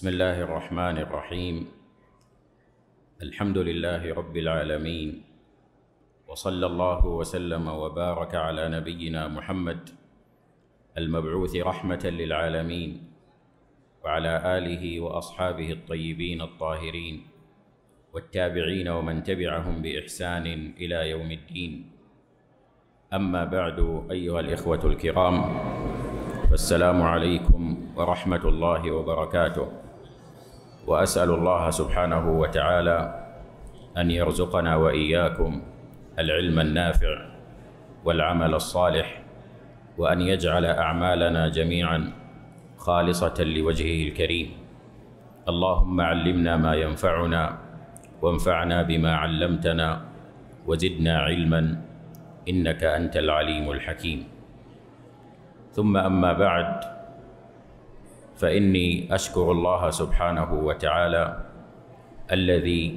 بسم الله الرحمن الرحيم الحمد لله رب العالمين وصلى الله وسلم وبارك على نبينا محمد المبعوث رحمه للعالمين وعلى اله واصحابه الطيبين الطاهرين والتابعين ومن تبعهم باحسان الى يوم الدين اما بعد ايها الاخوه الكرام فالسلام عليكم ورحمه الله وبركاته واسال الله سبحانه وتعالى ان يرزقنا واياكم العلم النافع والعمل الصالح وان يجعل اعمالنا جميعا خالصه لوجهه الكريم اللهم علمنا ما ينفعنا وانفعنا بما علمتنا وزدنا علما انك انت العليم الحكيم ثم اما بعد فاني اشكر الله سبحانه وتعالى الذي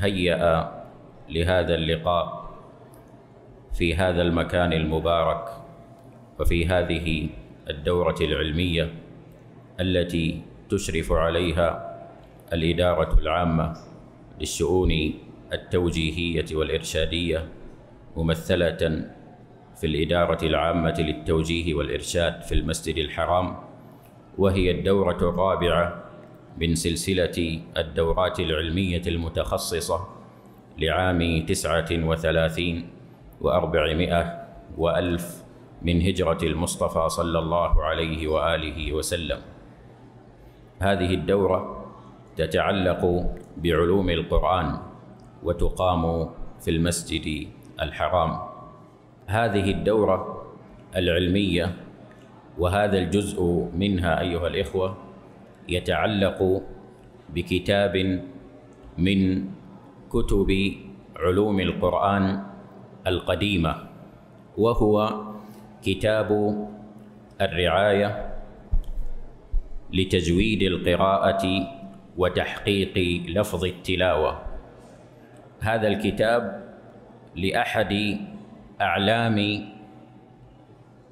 هيأ لهذا اللقاء في هذا المكان المبارك وفي هذه الدورة العلمية التي تشرف عليها الإدارة العامة للشؤون التوجيهية والإرشادية ممثلة في الإدارة العامة للتوجيه والإرشاد في المسجد الحرام وهي الدورة الرابعة من سلسلة الدورات العلمية المتخصصة لعام تسعة وثلاثين وأربعمائة وألف من هجرة المصطفى صلى الله عليه وآله وسلم هذه الدورة تتعلق بعلوم القرآن وتقام في المسجد الحرام هذه الدورة العلمية وهذا الجزء منها أيها الإخوة يتعلق بكتاب من كتب علوم القرآن القديمة وهو كتاب الرعاية لتزويد القراءة وتحقيق لفظ التلاوة هذا الكتاب لأحد أعلام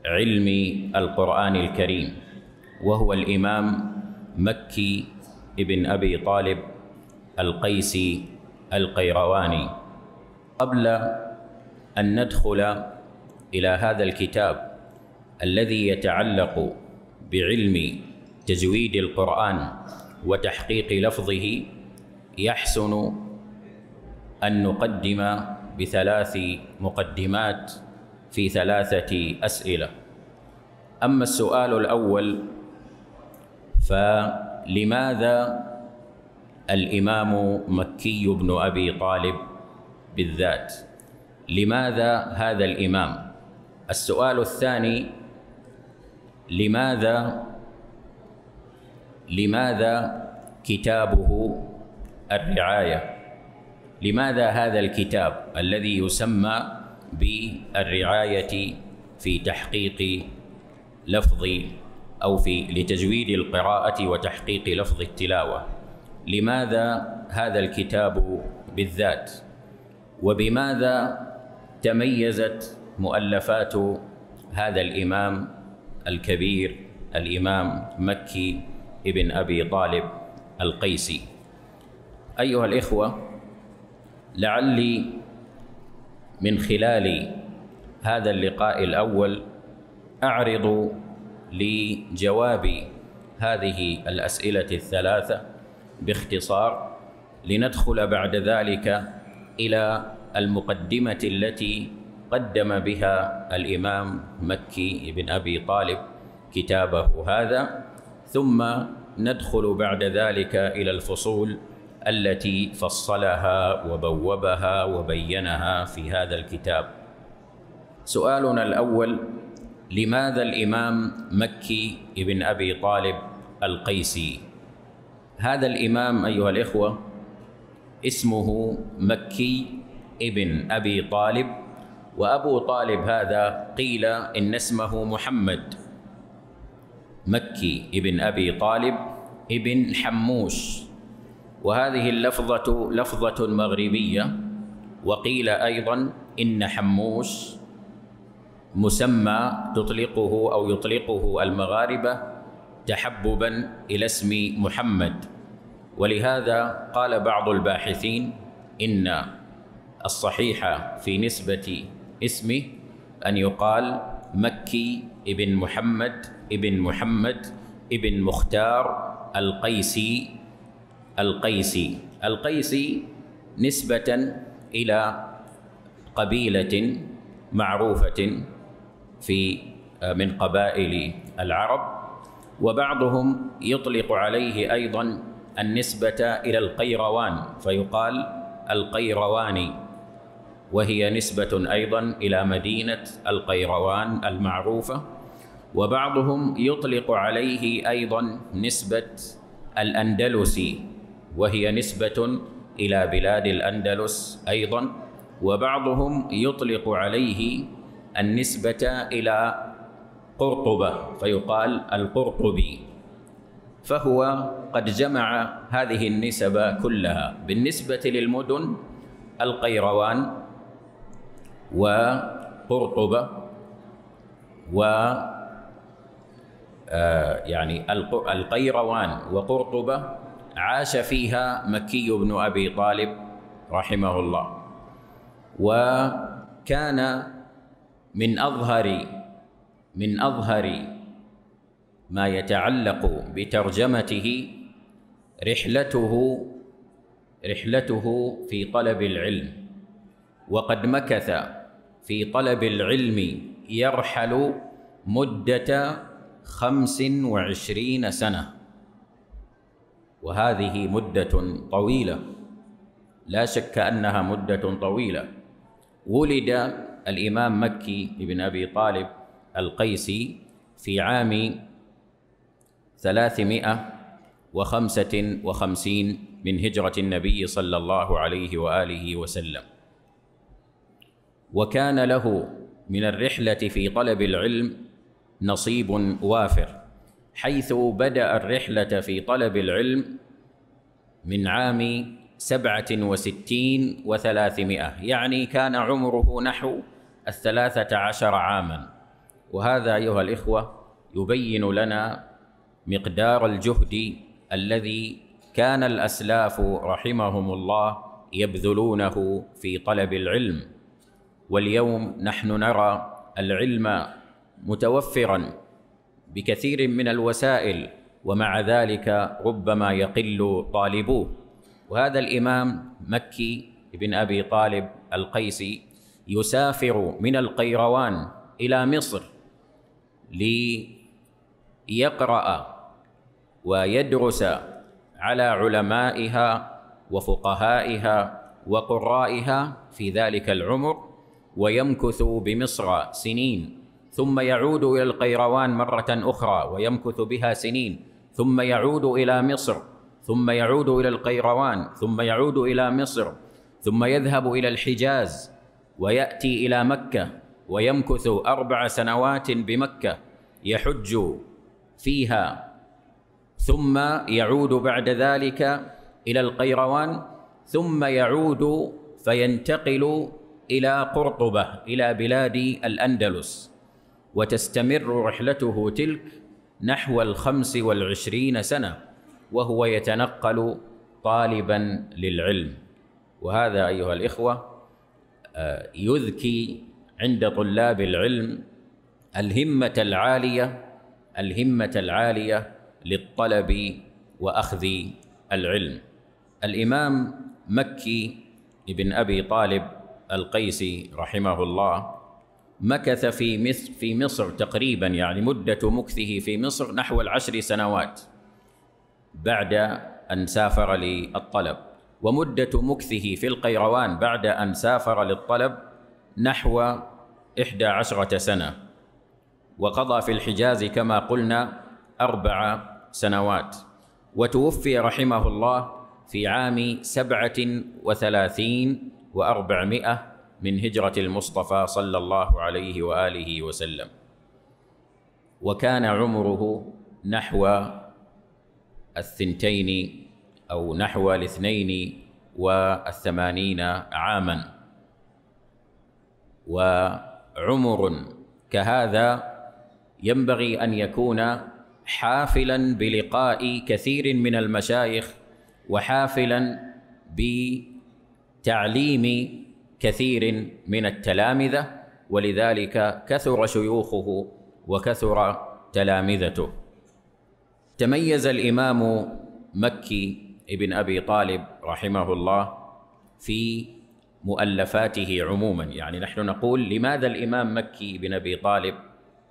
علم القرآن الكريم وهو الإمام مكي ابن أبي طالب القيسي القيرواني قبل أن ندخل إلى هذا الكتاب الذي يتعلق بعلم تزويد القرآن وتحقيق لفظه يحسن أن نقدم بثلاث مقدمات في ثلاثة أسئلة أما السؤال الأول فلماذا الإمام مكي بن أبي طالب بالذات لماذا هذا الإمام السؤال الثاني لماذا لماذا كتابه الرعاية لماذا هذا الكتاب الذي يسمى بالرعاية في تحقيق لفظ أو في لتجويد القراءة وتحقيق لفظ التلاوة لماذا هذا الكتاب بالذات وبماذا تميزت مؤلفات هذا الإمام الكبير الإمام مكي ابن أبي طالب القيسي أيها الإخوة لعلي من خلال هذا اللقاء الأول أعرض لجواب هذه الأسئلة الثلاثة باختصار لندخل بعد ذلك إلى المقدمة التي قدم بها الإمام مكي بن أبي طالب كتابه هذا ثم ندخل بعد ذلك إلى الفصول التي فصلها وبوبها وبينها في هذا الكتاب سؤالنا الأول لماذا الإمام مكي بن أبي طالب القيسي هذا الإمام أيها الإخوة اسمه مكي ابن أبي طالب وأبو طالب هذا قيل إن اسمه محمد مكي ابن أبي طالب ابن حموش وهذه اللفظة لفظة مغربية وقيل أيضا إن حموش مسمى تطلقه او يطلقه المغاربه تحببا الى اسم محمد ولهذا قال بعض الباحثين ان الصحيح في نسبه اسمه ان يقال مكي ابن محمد ابن محمد ابن مختار القيسي القيسي القيسي نسبه الى قبيله معروفه في آه، من قبائل العرب وبعضهم يطلق عليه ايضا النسبه الى القيروان فيقال القيرواني وهي نسبه ايضا الى مدينه القيروان المعروفه وبعضهم يطلق عليه ايضا نسبه الاندلسي وهي نسبه الى بلاد الاندلس ايضا وبعضهم يطلق عليه النسبة إلى قرطبة فيقال القرطبي فهو قد جمع هذه النسب كلها بالنسبة للمدن القيروان وقرطبة و آه، يعني القيروان وقرطبة عاش فيها مكي بن أبي طالب رحمه الله وكان من أظهر من أظهر ما يتعلق بترجمته رحلته رحلته في طلب العلم وقد مكث في طلب العلم يرحل مدة خمس وعشرين سنة وهذه مدة طويلة لا شك أنها مدة طويلة ولد الإمام مكي بن أبي طالب القيسي في عام ثلاثمائة وخمسة وخمسين من هجرة النبي صلى الله عليه وآله وسلم وكان له من الرحلة في طلب العلم نصيب وافر حيث بدأ الرحلة في طلب العلم من عام سبعة وستين وثلاثمائة يعني كان عمره نحو الثلاثة عشر عاما وهذا أيها الإخوة يبين لنا مقدار الجهد الذي كان الأسلاف رحمهم الله يبذلونه في طلب العلم واليوم نحن نرى العلم متوفرا بكثير من الوسائل ومع ذلك ربما يقل طالبوه وهذا الإمام مكي بن أبي طالب القيسي يسافر من القيروان إلى مصر ليقرأ ويدرس على علمائها وفقهائها وقرائها في ذلك العمر ويمكث بمصر سنين ثم يعود إلى القيروان مرة أخرى ويمكث بها سنين ثم يعود إلى مصر ثم يعود إلى القيروان ثم يعود إلى مصر ثم يذهب إلى الحجاز ويأتي إلى مكة ويمكث أربع سنوات بمكة يحج فيها ثم يعود بعد ذلك إلى القيروان ثم يعود فينتقل إلى قرطبة إلى بلاد الأندلس وتستمر رحلته تلك نحو الخمس والعشرين سنة وهو يتنقل طالبا للعلم وهذا أيها الإخوة يذكي عند طلاب العلم الهمة العالية الهمة العالية للطلب وأخذ العلم الإمام مكي بن أبي طالب القيسي رحمه الله مكث في مصر في مصر تقريبا يعني مدة مكثه في مصر نحو العشر سنوات بعد أن سافر للطلب ومدة مكثه في القيروان بعد أن سافر للطلب نحو إحدى عشرة سنة وقضى في الحجاز كما قلنا أربع سنوات وتوفي رحمه الله في عام سبعة وثلاثين وأربعمائة من هجرة المصطفى صلى الله عليه وآله وسلم وكان عمره نحو الثنتين أو نحو الاثنين والثمانين عاما وعمر كهذا ينبغي أن يكون حافلا بلقاء كثير من المشايخ وحافلا بتعليم كثير من التلامذة ولذلك كثر شيوخه وكثر تلامذته تميز الإمام مكي ابن ابي طالب رحمه الله في مؤلفاته عموما يعني نحن نقول لماذا الامام مكي بن ابي طالب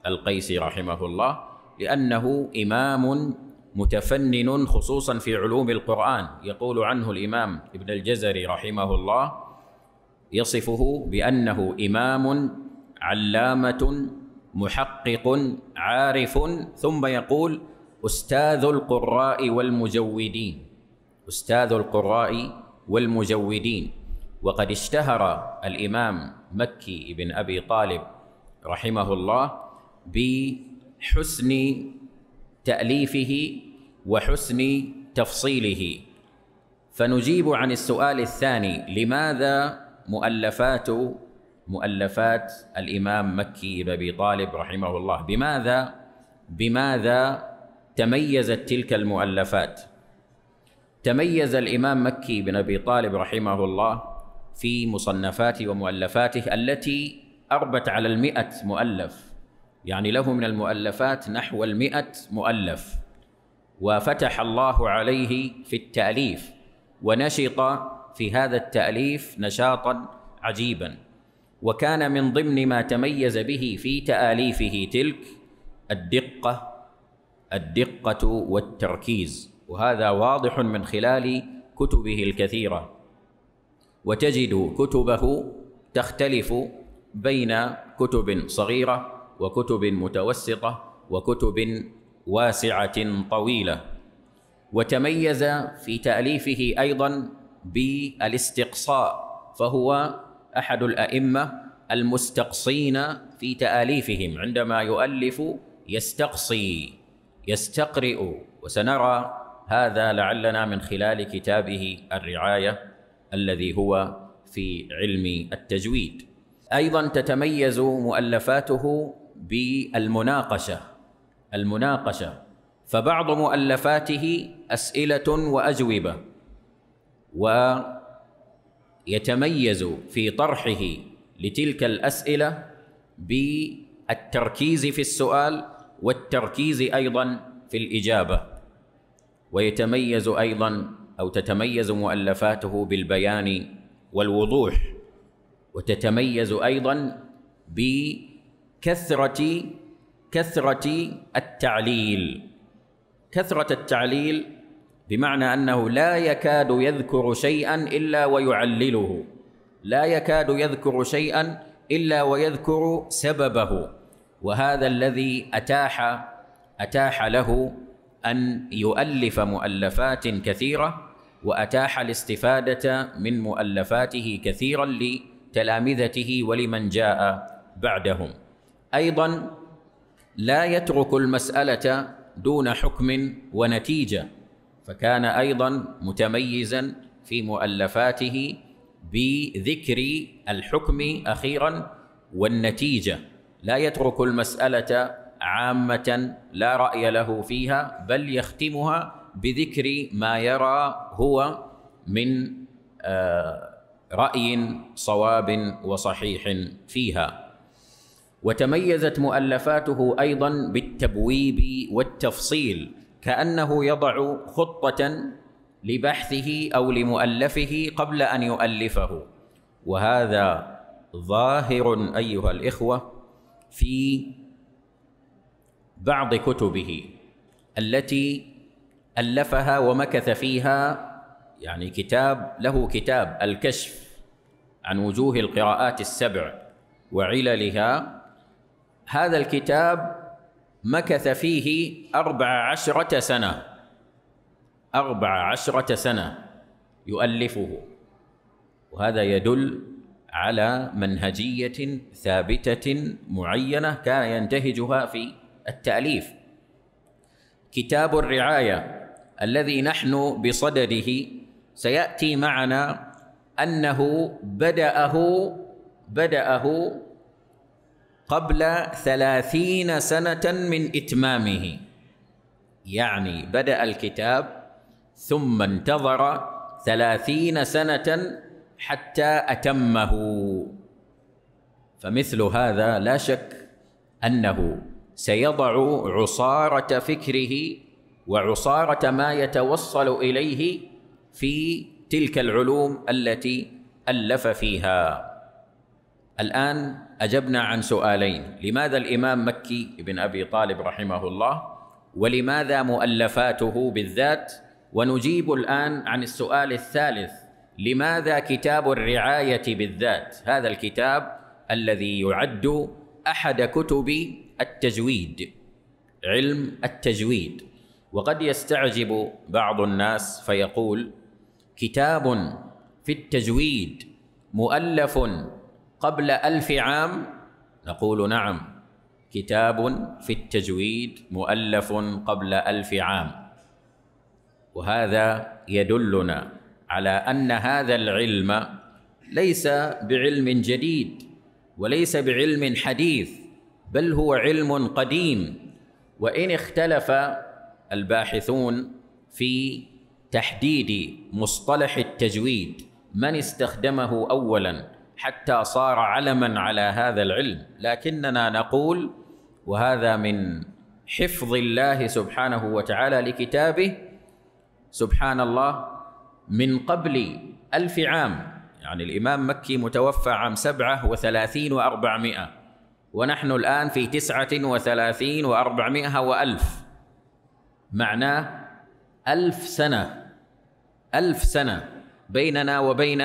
القيسي رحمه الله لانه امام متفنن خصوصا في علوم القران يقول عنه الامام ابن الجزري رحمه الله يصفه بانه امام علامه محقق عارف ثم يقول استاذ القراء والمجودين أستاذ القراء والمجودين وقد اشتهر الإمام مكي بن أبي طالب رحمه الله بحسن تأليفه وحسن تفصيله فنجيب عن السؤال الثاني لماذا مؤلفات مؤلفات الإمام مكي بن أبي طالب رحمه الله بماذا بماذا تميزت تلك المؤلفات تميز الامام مكي بن ابي طالب رحمه الله في مصنفاته ومؤلفاته التي اربت على المئة مؤلف يعني له من المؤلفات نحو المئة مؤلف وفتح الله عليه في التاليف ونشط في هذا التاليف نشاطا عجيبا وكان من ضمن ما تميز به في تاليفه تلك الدقه الدقه والتركيز وهذا واضح من خلال كتبه الكثيره وتجد كتبه تختلف بين كتب صغيره وكتب متوسطه وكتب واسعه طويله وتميز في تاليفه ايضا بالاستقصاء فهو احد الائمه المستقصين في تاليفهم عندما يؤلف يستقصي يستقرئ وسنرى هذا لعلنا من خلال كتابه الرعايه الذي هو في علم التجويد ايضا تتميز مؤلفاته بالمناقشه المناقشه فبعض مؤلفاته اسئله واجوبه ويتميز في طرحه لتلك الاسئله بالتركيز في السؤال والتركيز ايضا في الاجابه ويتميز ايضا او تتميز مؤلفاته بالبيان والوضوح وتتميز ايضا بكثره كثره التعليل كثره التعليل بمعنى انه لا يكاد يذكر شيئا الا ويعلله لا يكاد يذكر شيئا الا ويذكر سببه وهذا الذي اتاح اتاح له أن يؤلف مؤلفات كثيرة وأتاح الاستفادة من مؤلفاته كثيرا لتلامذته ولمن جاء بعدهم أيضا لا يترك المسألة دون حكم ونتيجة فكان أيضا متميزا في مؤلفاته بذكر الحكم أخيرا والنتيجة لا يترك المسألة عامة لا رأي له فيها بل يختمها بذكر ما يرى هو من آه، رأي صواب وصحيح فيها وتميزت مؤلفاته أيضا بالتبويب والتفصيل كأنه يضع خطة لبحثه أو لمؤلفه قبل أن يؤلفه وهذا ظاهر أيها الإخوة في بعض كتبه التي ألفها ومكث فيها يعني كتاب له كتاب الكشف عن وجوه القراءات السبع وعللها هذا الكتاب مكث فيه أربع عشرة سنة أربع عشرة سنة يؤلفه وهذا يدل على منهجية ثابتة معينة كان ينتهجها في التأليف كتاب الرعاية الذي نحن بصدده سيأتي معنا أنه بدأه بدأه قبل ثلاثين سنة من إتمامه يعني بدأ الكتاب ثم انتظر ثلاثين سنة حتى أتمه فمثل هذا لا شك أنه سيضع عصاره فكره وعصاره ما يتوصل اليه في تلك العلوم التي الف فيها الان اجبنا عن سؤالين لماذا الامام مكي بن ابي طالب رحمه الله ولماذا مؤلفاته بالذات ونجيب الان عن السؤال الثالث لماذا كتاب الرعايه بالذات هذا الكتاب الذي يعد احد كتب التجويد علم التجويد وقد يستعجب بعض الناس فيقول كتاب في التجويد مؤلف قبل ألف عام نقول نعم كتاب في التجويد مؤلف قبل ألف عام وهذا يدلنا على أن هذا العلم ليس بعلم جديد وليس بعلم حديث بل هو علم قديم وان اختلف الباحثون في تحديد مصطلح التجويد من استخدمه اولا حتى صار علما على هذا العلم لكننا نقول وهذا من حفظ الله سبحانه وتعالى لكتابه سبحان الله من قبل ألف عام يعني الإمام مكي متوفى عام سبعة وثلاثين وأربعمائة ونحن الآن في تسعة وثلاثين وأربعمائة وألف معناه ألف سنة ألف سنة بيننا وبين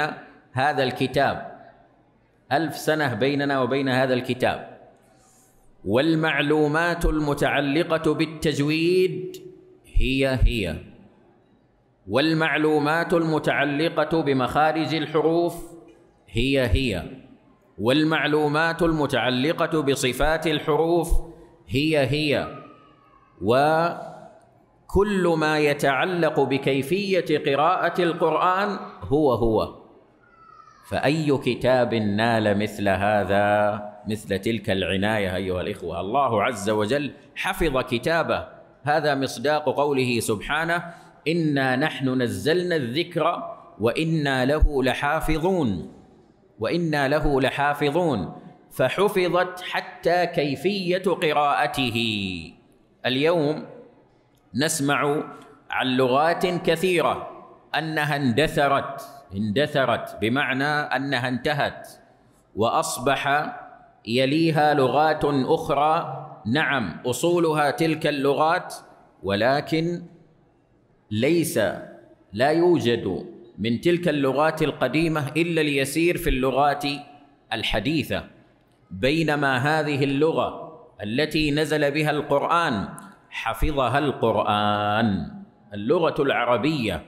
هذا الكتاب ألف سنة بيننا وبين هذا الكتاب والمعلومات المتعلقة بالتجويد هي هي والمعلومات المتعلقة بمخارج الحروف هي هي والمعلومات المتعلقة بصفات الحروف هي هي وكل ما يتعلق بكيفية قراءة القرآن هو هو فأي كتاب نال مثل هذا مثل تلك العناية أيها الإخوة الله عز وجل حفظ كتابه هذا مصداق قوله سبحانه إنا نحن نزلنا الذكر وإنا له لحافظون وانا له لحافظون فحفظت حتى كيفيه قراءته اليوم نسمع عن لغات كثيره انها اندثرت اندثرت بمعنى انها انتهت واصبح يليها لغات اخرى نعم اصولها تلك اللغات ولكن ليس لا يوجد من تلك اللغات القديمه الا اليسير في اللغات الحديثه بينما هذه اللغه التي نزل بها القران حفظها القران اللغه العربيه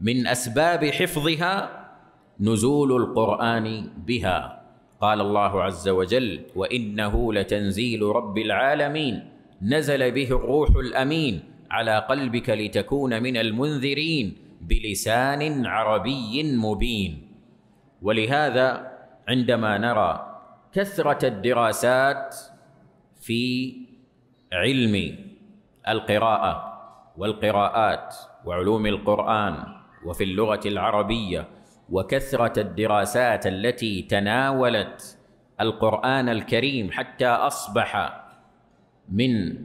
من اسباب حفظها نزول القران بها قال الله عز وجل وانه لتنزيل رب العالمين نزل به الروح الامين على قلبك لتكون من المنذرين بلسان عربي مبين ولهذا عندما نرى كثره الدراسات في علم القراءه والقراءات وعلوم القران وفي اللغه العربيه وكثره الدراسات التي تناولت القران الكريم حتى اصبح من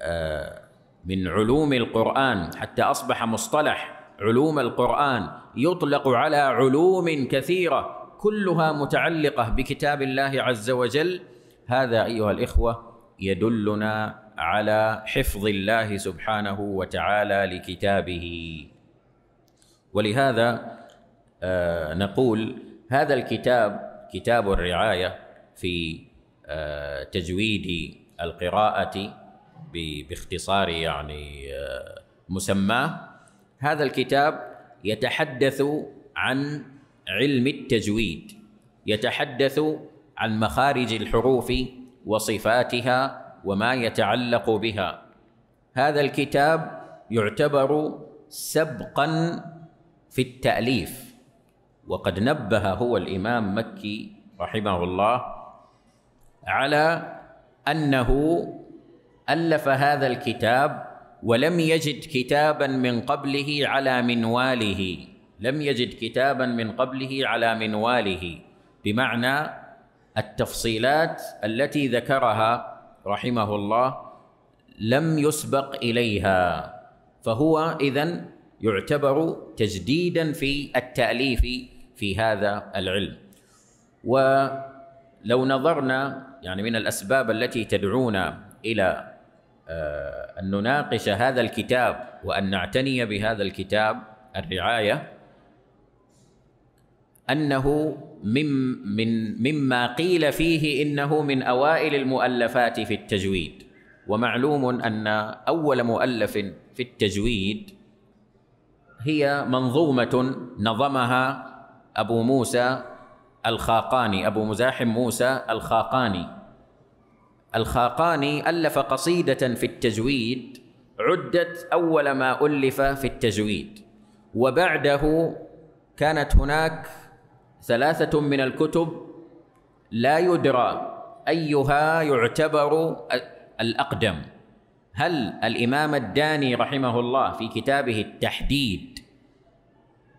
آه من علوم القرآن حتى أصبح مصطلح علوم القرآن يطلق على علوم كثيرة كلها متعلقة بكتاب الله عز وجل هذا أيها الإخوة يدلنا على حفظ الله سبحانه وتعالى لكتابه ولهذا آه نقول هذا الكتاب كتاب الرعاية في آه تجويد القراءة باختصار يعني آه، مسماه هذا الكتاب يتحدث عن علم التجويد يتحدث عن مخارج الحروف وصفاتها وما يتعلق بها هذا الكتاب يعتبر سبقا في التاليف وقد نبه هو الامام مكي رحمه الله على انه الف هذا الكتاب ولم يجد كتابا من قبله على منواله لم يجد كتابا من قبله على منواله بمعنى التفصيلات التي ذكرها رحمه الله لم يسبق اليها فهو اذا يعتبر تجديدا في التاليف في هذا العلم ولو نظرنا يعني من الاسباب التي تدعونا الى آه، أن نناقش هذا الكتاب وأن نعتني بهذا الكتاب الرعاية أنه من من مما قيل فيه إنه من أوائل المؤلفات في التجويد ومعلوم أن أول مؤلف في التجويد هي منظومة نظمها أبو موسى الخاقاني أبو مزاحم موسى الخاقاني الخاقاني ألف قصيدة في التزويد عدت أول ما ألف في التزويد وبعده كانت هناك ثلاثة من الكتب لا يدرى أيها يعتبر الأقدم هل الإمام الداني رحمه الله في كتابه التحديد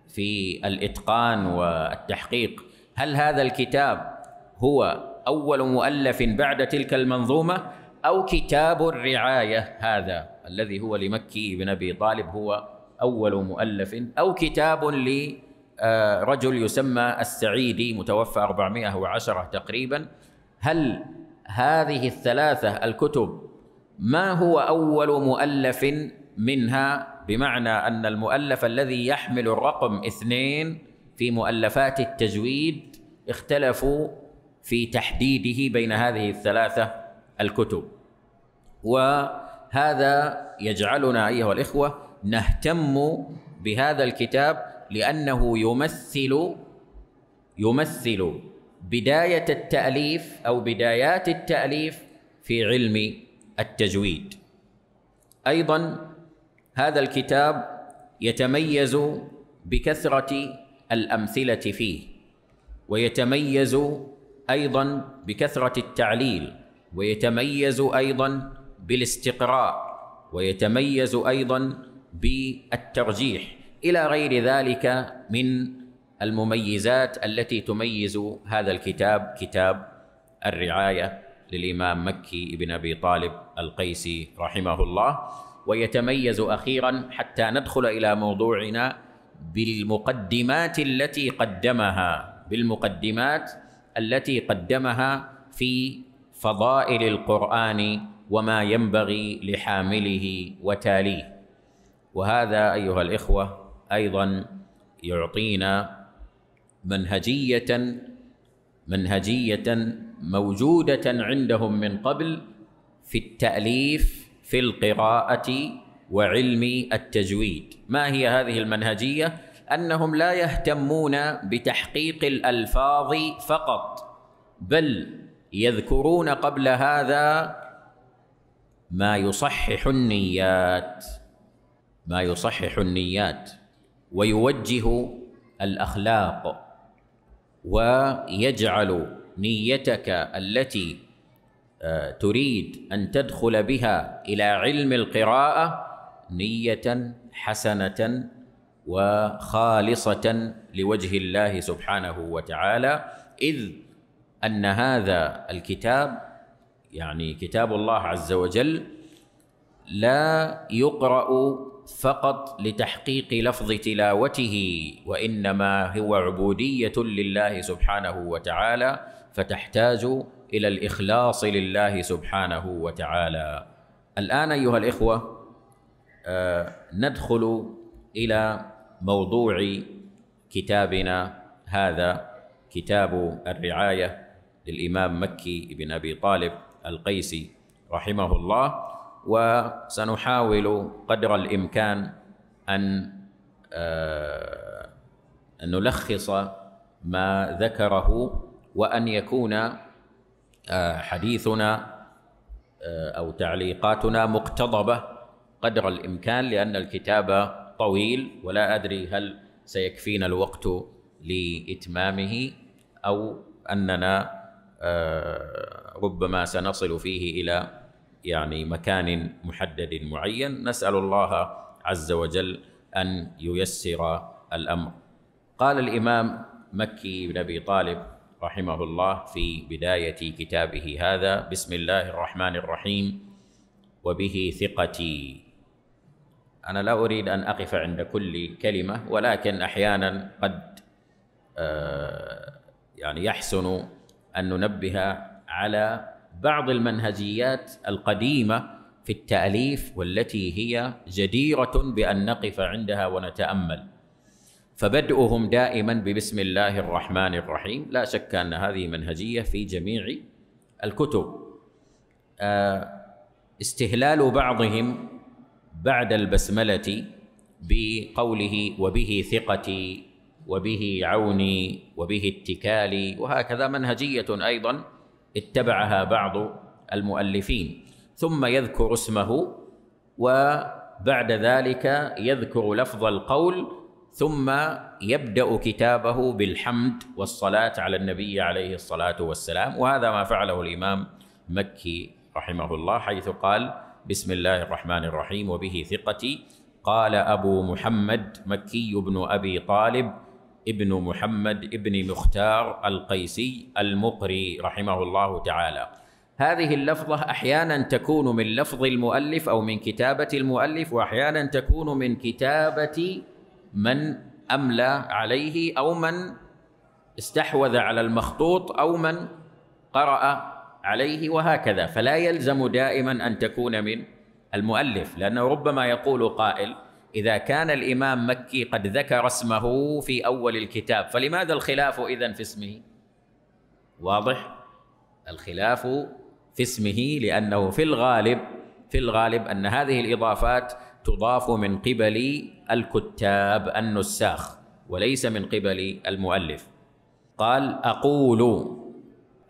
في الإتقان والتحقيق هل هذا الكتاب هو أول مؤلف بعد تلك المنظومة أو كتاب الرعاية هذا الذي هو لمكي بن أبي طالب هو أول مؤلف أو كتاب لرجل آه، يسمى السعيدي متوفى 410 تقريبا هل هذه الثلاثة الكتب ما هو أول مؤلف منها بمعنى أن المؤلف الذي يحمل الرقم اثنين في مؤلفات التجويد اختلفوا في تحديده بين هذه الثلاثه الكتب وهذا يجعلنا ايها الاخوه نهتم بهذا الكتاب لانه يمثل يمثل بدايه التاليف او بدايات التاليف في علم التجويد ايضا هذا الكتاب يتميز بكثره الامثله فيه ويتميز ايضا بكثره التعليل ويتميز ايضا بالاستقراء ويتميز ايضا بالترجيح الى غير ذلك من المميزات التي تميز هذا الكتاب كتاب الرعايه للامام مكي بن ابي طالب القيسي رحمه الله ويتميز اخيرا حتى ندخل الى موضوعنا بالمقدمات التي قدمها بالمقدمات التي قدمها في فضائل القران وما ينبغي لحامله وتاليه وهذا ايها الاخوه ايضا يعطينا منهجيه منهجيه موجوده عندهم من قبل في التاليف في القراءه وعلم التجويد ما هي هذه المنهجيه انهم لا يهتمون بتحقيق الالفاظ فقط بل يذكرون قبل هذا ما يصحح النيات ما يصحح النيات ويوجه الاخلاق ويجعل نيتك التي آه، تريد ان تدخل بها الى علم القراءه نيه حسنه وخالصة لوجه الله سبحانه وتعالى إذ أن هذا الكتاب يعني كتاب الله عز وجل لا يقرأ فقط لتحقيق لفظ تلاوته وإنما هو عبودية لله سبحانه وتعالى فتحتاج إلى الإخلاص لله سبحانه وتعالى الآن أيها الإخوة آه ندخل إلى موضوع كتابنا هذا كتاب الرعايه للامام مكي بن ابي طالب القيسي رحمه الله وسنحاول قدر الامكان ان آه، أن نلخص ما ذكره وأن يكون آه، حديثنا آه، أو تعليقاتنا مقتضبة قدر الإمكان لأن الكتاب طويل ولا ادري هل سيكفينا الوقت لاتمامه او اننا آه، ربما سنصل فيه الى يعني مكان محدد معين نسال الله عز وجل ان ييسر الامر قال الامام مكي بن ابي طالب رحمه الله في بدايه كتابه هذا بسم الله الرحمن الرحيم وبه ثقتي أنا لا أريد أن أقف عند كل كلمة ولكن أحيانا قد آه، يعني يحسن أن ننبه على بعض المنهجيات القديمة في التأليف والتي هي جديرة بأن نقف عندها ونتأمل فبدؤهم دائما ببسم الله الرحمن الرحيم لا شك أن هذه منهجية في جميع الكتب آه، استهلال بعضهم بعد البسمله بقوله وبه ثقتي وبه عوني وبه اتكالي وهكذا منهجيه ايضا اتبعها بعض المؤلفين ثم يذكر اسمه وبعد ذلك يذكر لفظ القول ثم يبدا كتابه بالحمد والصلاه على النبي عليه الصلاه والسلام وهذا ما فعله الامام مكي رحمه الله حيث قال بسم الله الرحمن الرحيم وبه ثقتي قال أبو محمد مكي بن أبي طالب ابن محمد ابن مختار القيسي المقري رحمه الله تعالى هذه اللفظة أحيانا تكون من لفظ المؤلف أو من كتابة المؤلف وأحيانا تكون من كتابة من أملى عليه أو من استحوذ على المخطوط أو من قرأ عليه وهكذا فلا يلزم دائما أن تكون من المؤلف لأنه ربما يقول قائل إذا كان الإمام مكي قد ذكر اسمه في أول الكتاب فلماذا الخلاف إذا في اسمه واضح الخلاف في اسمه لأنه في الغالب في الغالب أن هذه الإضافات تضاف من قبل الكتاب النساخ وليس من قبل المؤلف قال أقول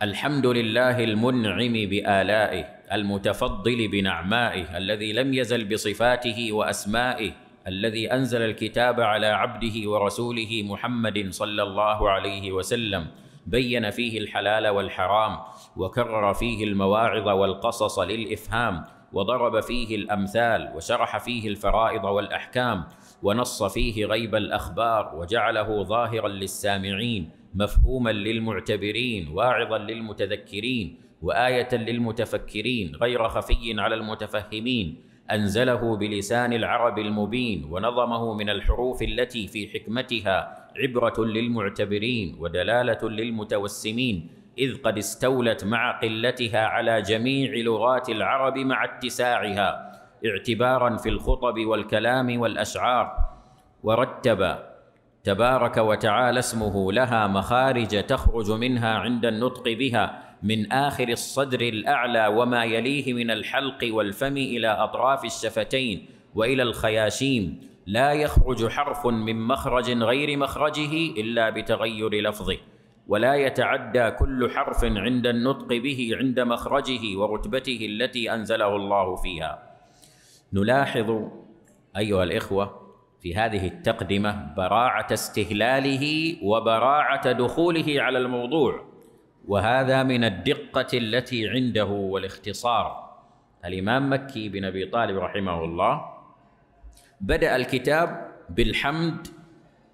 الحمد لله المنعم بالائه المتفضل بنعمائه الذي لم يزل بصفاته واسمائه الذي انزل الكتاب على عبده ورسوله محمد صلى الله عليه وسلم بين فيه الحلال والحرام وكرر فيه المواعظ والقصص للافهام وضرب فيه الامثال وشرح فيه الفرائض والاحكام ونص فيه غيب الاخبار وجعله ظاهرا للسامعين مفهوما للمعتبرين واعظا للمتذكرين وايه للمتفكرين غير خفي على المتفهمين انزله بلسان العرب المبين ونظمه من الحروف التي في حكمتها عبره للمعتبرين ودلاله للمتوسمين اذ قد استولت مع قلتها على جميع لغات العرب مع اتساعها اعتبارا في الخطب والكلام والاشعار ورتب تبارك وتعالى اسمه لها مخارج تخرج منها عند النطق بها من اخر الصدر الاعلى وما يليه من الحلق والفم الى اطراف الشفتين والى الخياشيم لا يخرج حرف من مخرج غير مخرجه الا بتغير لفظه ولا يتعدى كل حرف عند النطق به عند مخرجه ورتبته التي انزله الله فيها نلاحظ ايها الاخوه في هذه التقدمه براعه استهلاله وبراعه دخوله على الموضوع وهذا من الدقه التي عنده والاختصار الامام مكي بن ابي طالب رحمه الله بدا الكتاب بالحمد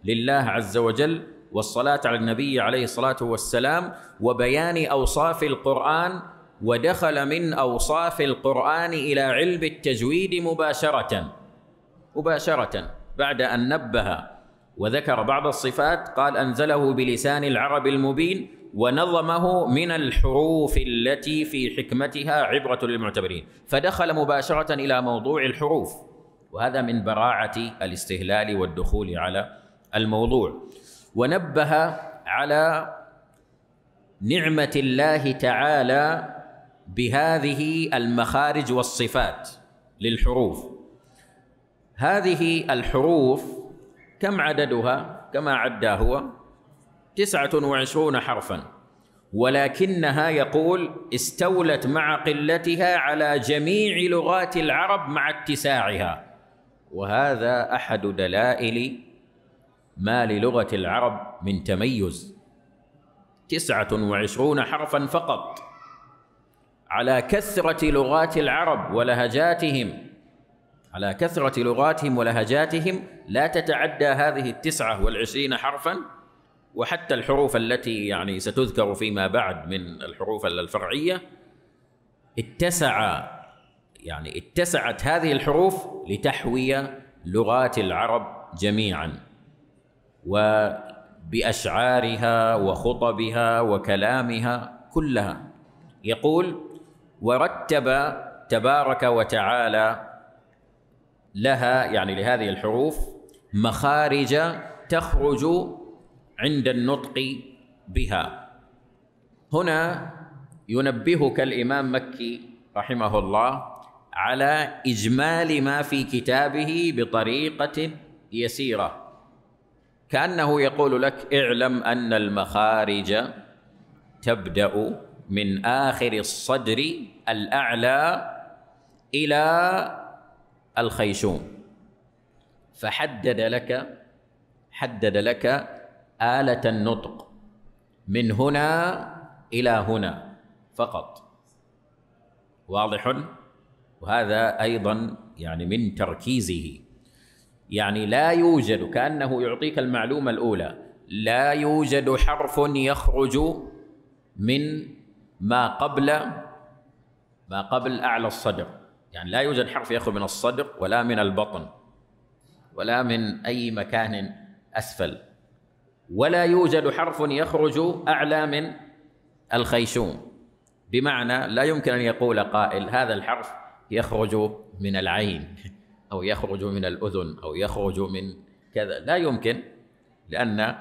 لله عز وجل والصلاه على النبي عليه الصلاه والسلام وبيان اوصاف القران ودخل من اوصاف القران الى علم التجويد مباشره مباشره بعد أن نبه وذكر بعض الصفات قال أنزله بلسان العرب المبين ونظمه من الحروف التي في حكمتها عبرة للمعتبرين فدخل مباشرة إلى موضوع الحروف وهذا من براعة الاستهلال والدخول على الموضوع ونبه على نعمة الله تعالى بهذه المخارج والصفات للحروف هذه الحروف كم عددها كما عدا هو تسعة وعشرون حرفا ولكنها يقول استولت مع قلتها على جميع لغات العرب مع اتساعها وهذا أحد دلائل ما للغة العرب من تميز تسعة وعشرون حرفا فقط على كثرة لغات العرب ولهجاتهم على كثرة لغاتهم ولهجاتهم لا تتعدى هذه التسعة والعشرين حرفا وحتى الحروف التي يعني ستذكر فيما بعد من الحروف الفرعية اتسع يعني اتسعت هذه الحروف لتحوي لغات العرب جميعا وبأشعارها وخطبها وكلامها كلها يقول ورتب تبارك وتعالى لها يعني لهذه الحروف مخارج تخرج عند النطق بها هنا ينبهك الامام مكي رحمه الله على اجمال ما في كتابه بطريقه يسيره كانه يقول لك اعلم ان المخارج تبدا من اخر الصدر الاعلى الى الخيشوم فحدد لك حدد لك آلة النطق من هنا إلى هنا فقط واضح وهذا أيضا يعني من تركيزه يعني لا يوجد كأنه يعطيك المعلومة الأولى لا يوجد حرف يخرج من ما قبل ما قبل أعلى الصدر يعني لا يوجد حرف يخرج من الصدر ولا من البطن ولا من أي مكان أسفل ولا يوجد حرف يخرج أعلى من الخيشوم بمعنى لا يمكن أن يقول قائل هذا الحرف يخرج من العين أو يخرج من الأذن أو يخرج من كذا لا يمكن لأن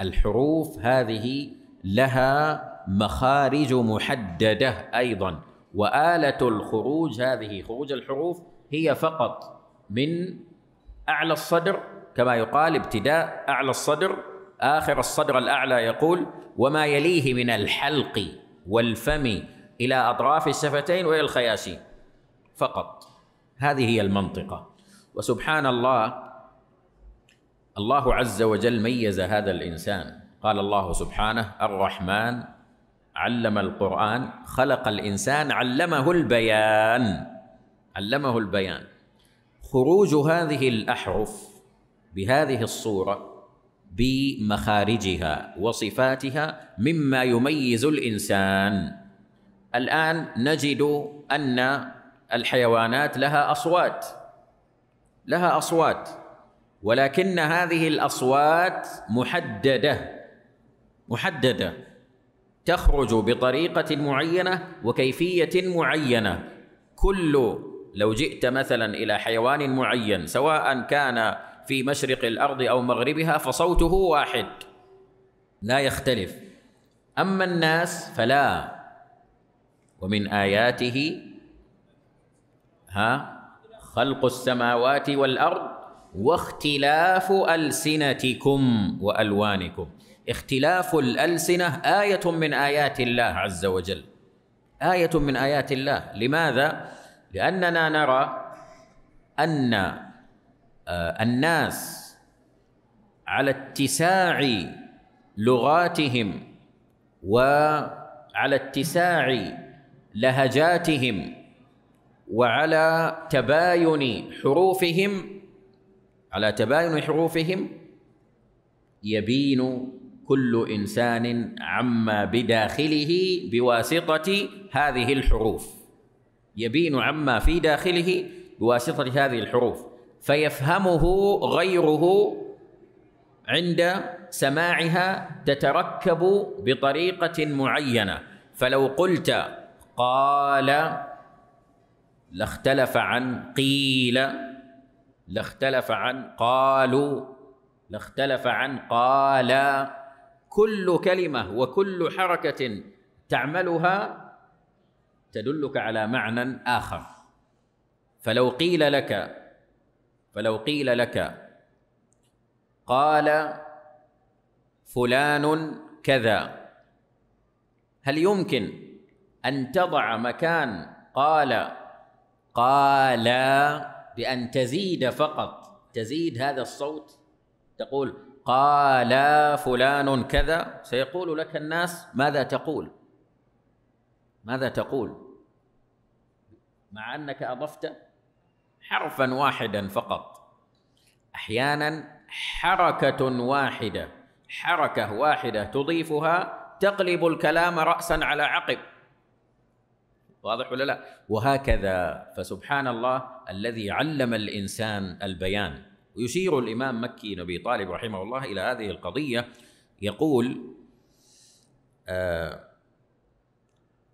الحروف هذه لها مخارج محددة أيضا وآلة الخروج هذه خروج الحروف هي فقط من أعلى الصدر كما يقال ابتداء أعلى الصدر آخر الصدر الأعلى يقول وما يليه من الحلق والفم إلى أطراف الشفتين وإلى الخياشيم فقط هذه هي المنطقة وسبحان الله الله عز وجل ميز هذا الإنسان قال الله سبحانه الرحمن علم القرآن خلق الإنسان علمه البيان علمه البيان خروج هذه الأحرف بهذه الصورة بمخارجها وصفاتها مما يميز الإنسان الآن نجد أن الحيوانات لها أصوات لها أصوات ولكن هذه الأصوات محددة محددة تخرج بطريقه معينه وكيفيه معينه كل لو جئت مثلا الى حيوان معين سواء كان في مشرق الارض او مغربها فصوته واحد لا يختلف اما الناس فلا ومن اياته ها خلق السماوات والارض واختلاف السنتكم والوانكم اختلاف الألسنة آية من آيات الله عز وجل آية من آيات الله لماذا؟ لأننا نرى أن آه، الناس على اتساع لغاتهم وعلى اتساع لهجاتهم وعلى تباين حروفهم على تباين حروفهم يبين كل انسان عما بداخله بواسطه هذه الحروف يبين عما في داخله بواسطه هذه الحروف فيفهمه غيره عند سماعها تتركب بطريقه معينه فلو قلت قال لاختلف عن قيل لاختلف عن قالوا لاختلف عن قالا كل كلمه وكل حركه تعملها تدلك على معنى اخر فلو قيل لك فلو قيل لك قال فلان كذا هل يمكن ان تضع مكان قال قال بان تزيد فقط تزيد هذا الصوت تقول قال فلان كذا سيقول لك الناس ماذا تقول ماذا تقول مع انك اضفت حرفا واحدا فقط احيانا حركه واحده حركه واحده تضيفها تقلب الكلام راسا على عقب واضح ولا لا وهكذا فسبحان الله الذي علم الانسان البيان ويشير الإمام مكي نبي طالب رحمه الله إلى هذه القضية يقول آه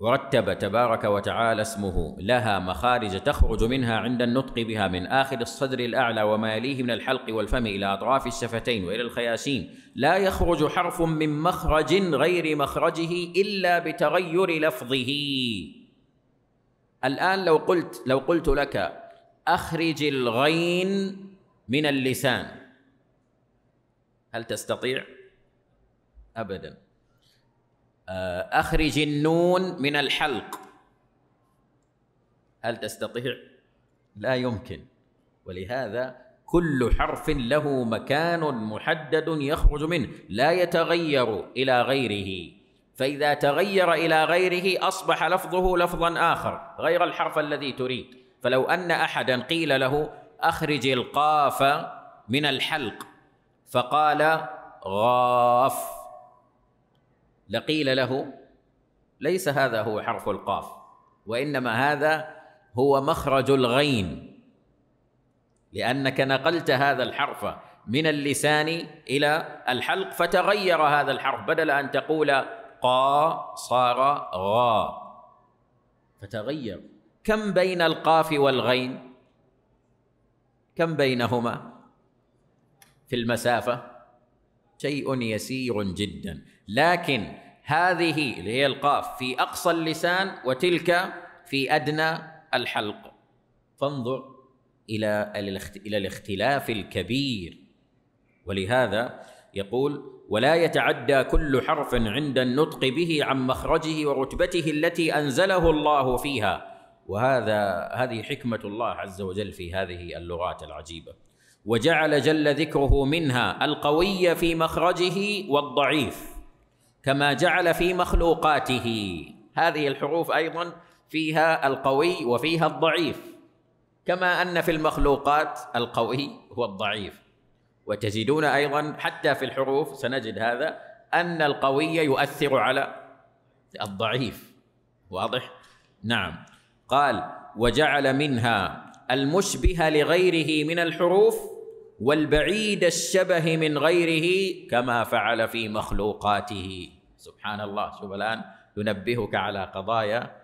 ورتب تبارك وتعالى اسمه لها مخارج تخرج منها عند النطق بها من آخر الصدر الأعلى وما يليه من الحلق والفم إلى أطراف الشفتين وإلى الخياشيم لا يخرج حرف من مخرج غير مخرجه إلا بتغير لفظه الآن لو قلت لو قلت لك أخرج الغين من اللسان هل تستطيع ابدا آه، اخرج النون من الحلق هل تستطيع لا يمكن ولهذا كل حرف له مكان محدد يخرج منه لا يتغير الى غيره فاذا تغير الى غيره اصبح لفظه لفظا اخر غير الحرف الذي تريد فلو ان احدا قيل له أخرج القاف من الحلق فقال غاف لقيل له ليس هذا هو حرف القاف وإنما هذا هو مخرج الغين لأنك نقلت هذا الحرف من اللسان إلى الحلق فتغير هذا الحرف بدل أن تقول قا صار غا فتغير كم بين القاف والغين كم بينهما في المسافة شيء يسير جدا لكن هذه اللي هي القاف في أقصى اللسان وتلك في أدنى الحلق فانظر إلى إلى الاختلاف الكبير ولهذا يقول ولا يتعدى كل حرف عند النطق به عن مخرجه ورتبته التي أنزله الله فيها وهذا هذه حكمة الله عز وجل في هذه اللغات العجيبة وجعل جل ذكره منها القوي في مخرجه والضعيف كما جعل في مخلوقاته هذه الحروف أيضا فيها القوي وفيها الضعيف كما أن في المخلوقات القوي هو الضعيف وتجدون أيضا حتى في الحروف سنجد هذا أن القوي يؤثر على الضعيف واضح؟ نعم قال وجعل منها المشبه لغيره من الحروف والبعيد الشبه من غيره كما فعل في مخلوقاته سبحان الله شوف الآن ينبهك على قضايا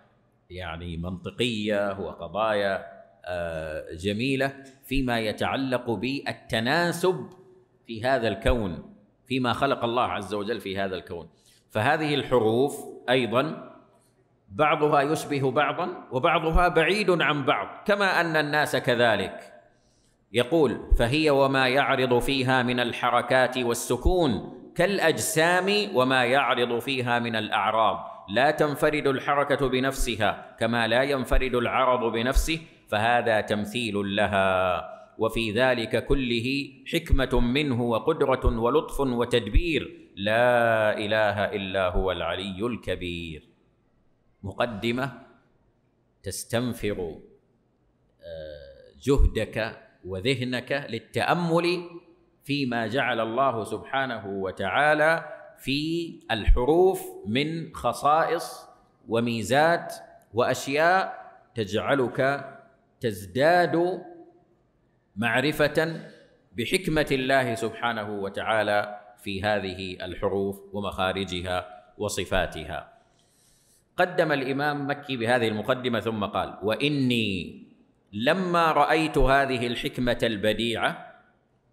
يعني منطقية وقضايا آه، جميلة فيما يتعلق بالتناسب في هذا الكون فيما خلق الله عز وجل في هذا الكون فهذه الحروف أيضا بعضها يشبه بعضا وبعضها بعيد عن بعض كما ان الناس كذلك يقول فهي وما يعرض فيها من الحركات والسكون كالاجسام وما يعرض فيها من الاعراض لا تنفرد الحركه بنفسها كما لا ينفرد العرض بنفسه فهذا تمثيل لها وفي ذلك كله حكمه منه وقدره ولطف وتدبير لا اله الا هو العلي الكبير مقدمه تستنفر آه، جهدك وذهنك للتامل فيما جعل الله سبحانه وتعالى في الحروف من خصائص وميزات واشياء تجعلك تزداد معرفه بحكمه الله سبحانه وتعالى في هذه الحروف ومخارجها وصفاتها قدم الامام مكي بهذه المقدمه ثم قال واني لما رايت هذه الحكمه البديعه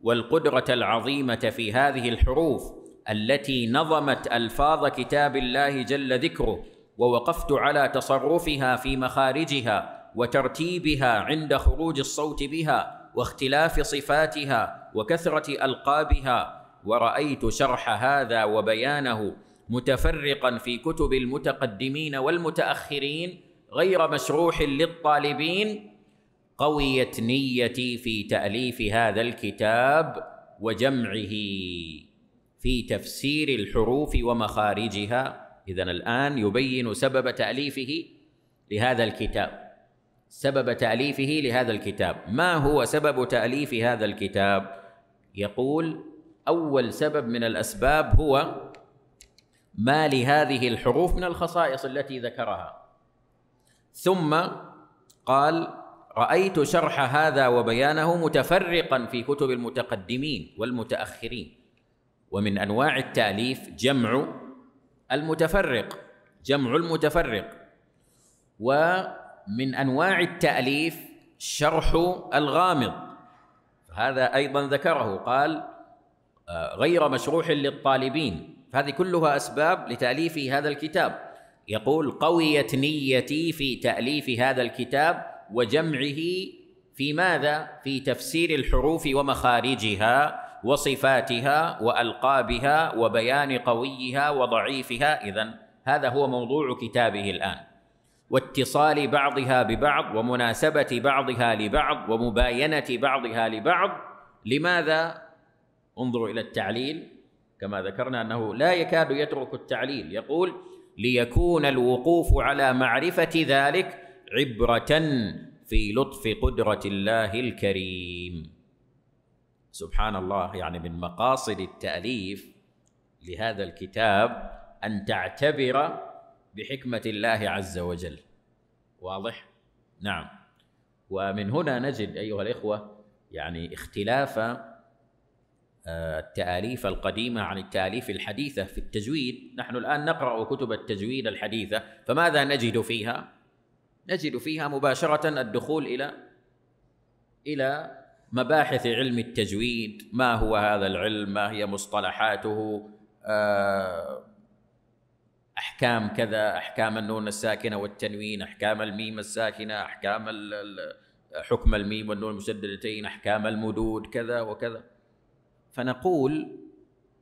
والقدره العظيمه في هذه الحروف التي نظمت الفاظ كتاب الله جل ذكره ووقفت على تصرفها في مخارجها وترتيبها عند خروج الصوت بها واختلاف صفاتها وكثره القابها ورايت شرح هذا وبيانه متفرقا في كتب المتقدمين والمتاخرين غير مشروح للطالبين قويت نيتي في تاليف هذا الكتاب وجمعه في تفسير الحروف ومخارجها اذا الان يبين سبب تاليفه لهذا الكتاب سبب تاليفه لهذا الكتاب ما هو سبب تاليف هذا الكتاب يقول اول سبب من الاسباب هو ما لهذه الحروف من الخصائص التي ذكرها ثم قال رايت شرح هذا وبيانه متفرقا في كتب المتقدمين والمتاخرين ومن انواع التاليف جمع المتفرق جمع المتفرق ومن انواع التاليف شرح الغامض هذا ايضا ذكره قال آه، غير مشروح للطالبين فهذه كلها اسباب لتاليف هذا الكتاب يقول قويت نيتي في تاليف هذا الكتاب وجمعه في ماذا في تفسير الحروف ومخارجها وصفاتها والقابها وبيان قويها وضعيفها اذا هذا هو موضوع كتابه الان واتصال بعضها ببعض ومناسبه بعضها لبعض ومباينه بعضها لبعض لماذا انظروا الى التعليل كما ذكرنا انه لا يكاد يترك التعليل يقول ليكون الوقوف على معرفه ذلك عبره في لطف قدره الله الكريم سبحان الله يعني من مقاصد التاليف لهذا الكتاب ان تعتبر بحكمه الله عز وجل واضح نعم ومن هنا نجد ايها الاخوه يعني اختلاف آه، التاليف القديمه عن التاليف الحديثه في التجويد نحن الان نقرا كتب التجويد الحديثه فماذا نجد فيها نجد فيها مباشره الدخول الى الى مباحث علم التجويد ما هو هذا العلم ما هي مصطلحاته آه، احكام كذا احكام النون الساكنه والتنوين احكام الميم الساكنه احكام حكم الميم والنون المسددتين احكام المدود كذا وكذا فنقول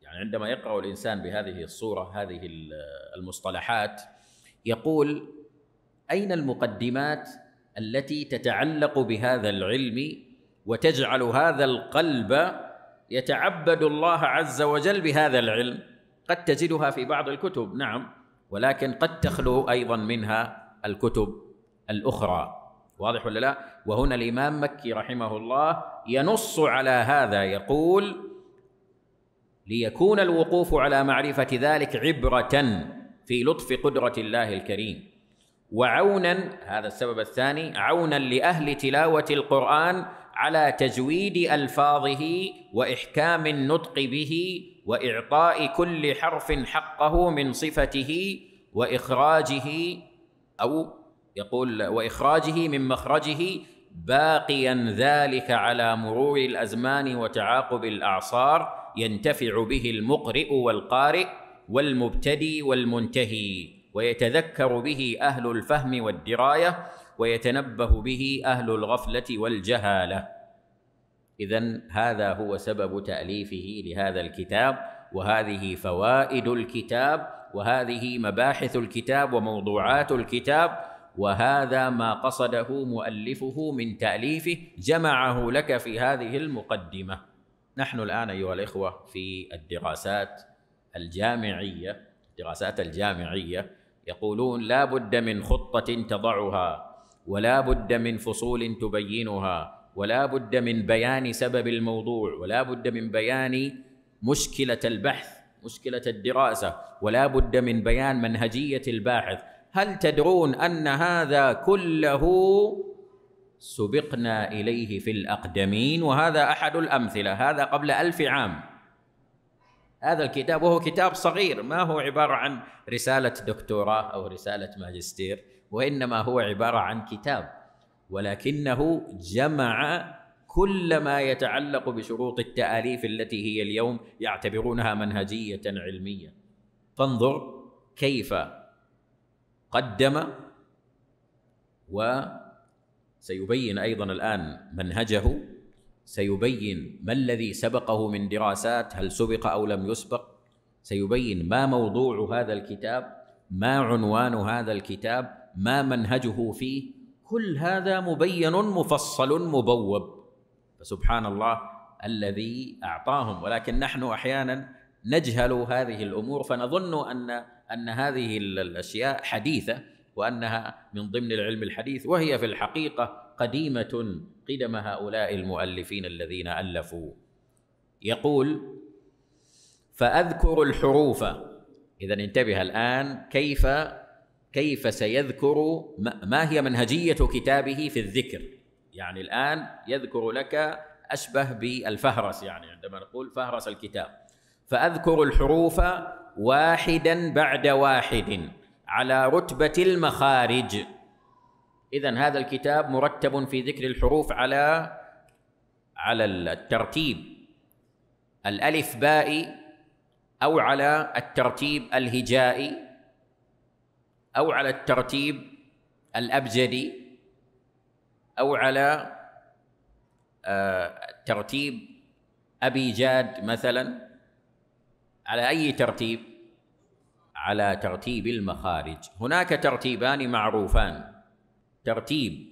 يعني عندما يقرأ الإنسان بهذه الصورة هذه المصطلحات يقول أين المقدمات التي تتعلق بهذا العلم وتجعل هذا القلب يتعبد الله عز وجل بهذا العلم قد تجدها في بعض الكتب نعم ولكن قد تخلو ايضا منها الكتب الاخرى واضح ولا لا وهنا الامام مكي رحمه الله ينص على هذا يقول ليكون الوقوف على معرفه ذلك عبره في لطف قدره الله الكريم وعونا هذا السبب الثاني عونا لاهل تلاوه القران على تزويد الفاظه واحكام النطق به واعطاء كل حرف حقه من صفته واخراجه او يقول واخراجه من مخرجه باقيا ذلك على مرور الازمان وتعاقب الاعصار ينتفع به المقرئ والقارئ والمبتدي والمنتهي ويتذكر به اهل الفهم والدرايه ويتنبه به اهل الغفله والجهاله اذا هذا هو سبب تاليفه لهذا الكتاب وهذه فوائد الكتاب وهذه مباحث الكتاب وموضوعات الكتاب وهذا ما قصده مؤلفه من تاليفه جمعه لك في هذه المقدمه نحن الآن أيها الإخوة في الدراسات الجامعية الدراسات الجامعية يقولون لا بد من خطة تضعها ولا بد من فصول تبينها ولا بد من بيان سبب الموضوع ولا بد من بيان مشكلة البحث مشكلة الدراسة ولا بد من بيان منهجية الباحث هل تدرون أن هذا كله سبقنا إليه في الأقدمين وهذا أحد الأمثلة هذا قبل ألف عام هذا الكتاب وهو كتاب صغير ما هو عبارة عن رسالة دكتوراه أو رسالة ماجستير وإنما هو عبارة عن كتاب ولكنه جمع كل ما يتعلق بشروط التأليف التي هي اليوم يعتبرونها منهجية علمية فانظر كيف قدم و سيبين ايضا الان منهجه سيبين ما الذي سبقه من دراسات هل سبق او لم يسبق سيبين ما موضوع هذا الكتاب ما عنوان هذا الكتاب ما منهجه فيه كل هذا مبين مفصل مبوب فسبحان الله الذي اعطاهم ولكن نحن احيانا نجهل هذه الامور فنظن ان ان هذه الاشياء حديثه وانها من ضمن العلم الحديث وهي في الحقيقه قديمه قدم هؤلاء المؤلفين الذين الفوا يقول فاذكر الحروف اذا انتبه الان كيف كيف سيذكر ما هي منهجيه كتابه في الذكر يعني الان يذكر لك اشبه بالفهرس يعني عندما نقول فهرس الكتاب فاذكر الحروف واحدا بعد واحد على رتبة المخارج إذا هذا الكتاب مرتب في ذكر الحروف على على الترتيب الألف بائي أو على الترتيب الهجائي أو على الترتيب الأبجدي أو على آه، ترتيب أبي جاد مثلا على أي ترتيب على ترتيب المخارج هناك ترتيبان معروفان ترتيب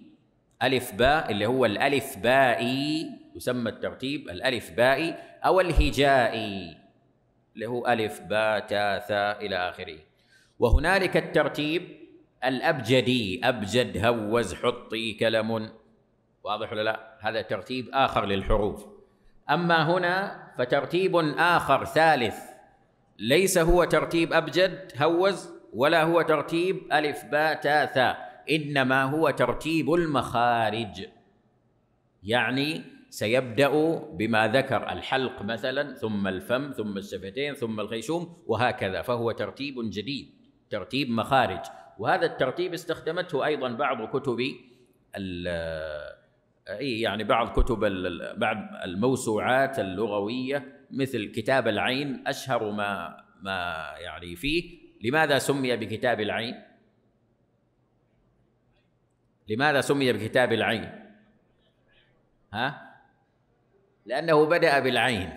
ألف باء اللي هو الألف بائي يسمى الترتيب الألف بائي أو الهجائي اللي هو ألف باء تاء ثاء إلى آخره وهنالك الترتيب الأبجدي أبجد هوز حطي كلم واضح ولا لا هذا ترتيب آخر للحروف أما هنا فترتيب آخر ثالث ليس هو ترتيب أبجد هوز ولا هو ترتيب ألف باء تاء ثاء إنما هو ترتيب المخارج يعني سيبدأ بما ذكر الحلق مثلا ثم الفم ثم الشفتين ثم الخيشوم وهكذا فهو ترتيب جديد ترتيب مخارج وهذا الترتيب استخدمته أيضا بعض كتب إيه، يعني بعض كتب بعض الموسوعات اللغوية مثل كتاب العين أشهر ما ما يعني فيه لماذا سمي بكتاب العين لماذا سمي بكتاب العين ها لأنه بدأ بالعين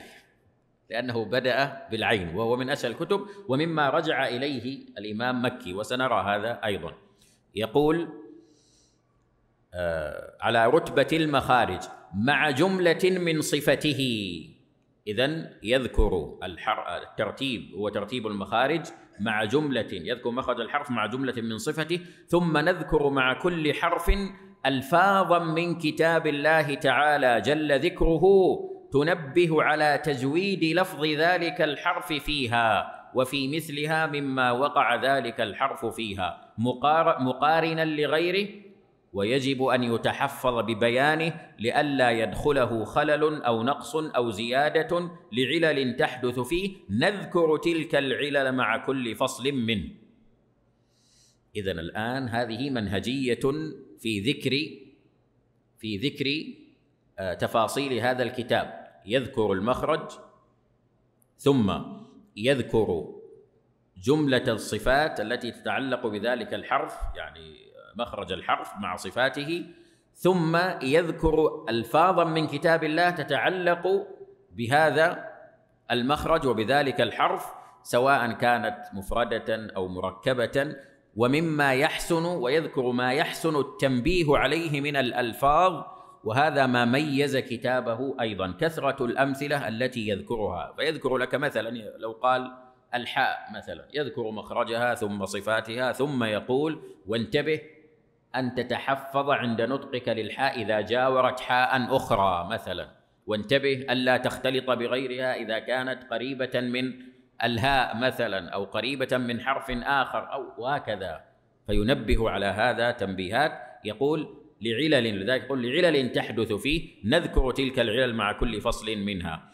لأنه بدأ بالعين وهو من أسهل الكتب ومما رجع إليه الإمام مكي وسنرى هذا أيضا يقول آه، على رتبة المخارج مع جملة من صفته إذا يذكر الحر... الترتيب هو ترتيب المخارج مع جملة يذكر مخرج الحرف مع جملة من صفته ثم نذكر مع كل حرف ألفاظا من كتاب الله تعالى جل ذكره تنبه على تجويد لفظ ذلك الحرف فيها وفي مثلها مما وقع ذلك الحرف فيها مقارنا لغيره ويجب ان يتحفظ ببيانه لئلا يدخله خلل او نقص او زياده لعلل تحدث فيه نذكر تلك العلل مع كل فصل منه اذا الان هذه منهجيه في ذكر في ذكر آه، تفاصيل هذا الكتاب يذكر المخرج ثم يذكر جمله الصفات التي تتعلق بذلك الحرف يعني مخرج الحرف مع صفاته ثم يذكر الفاظا من كتاب الله تتعلق بهذا المخرج وبذلك الحرف سواء كانت مفرده او مركبه ومما يحسن ويذكر ما يحسن التنبيه عليه من الالفاظ وهذا ما ميز كتابه ايضا كثره الامثله التي يذكرها فيذكر لك مثلا لو قال الحاء مثلا يذكر مخرجها ثم صفاتها ثم يقول وانتبه أن تتحفظ عند نطقك للحاء إذا جاورت حاء أخرى مثلا وانتبه ألا تختلط بغيرها إذا كانت قريبة من الهاء مثلا أو قريبة من حرف آخر أو وهكذا فينبه على هذا تنبيهات يقول لعلل لذلك يقول لعلل تحدث فيه نذكر تلك العلل مع كل فصل منها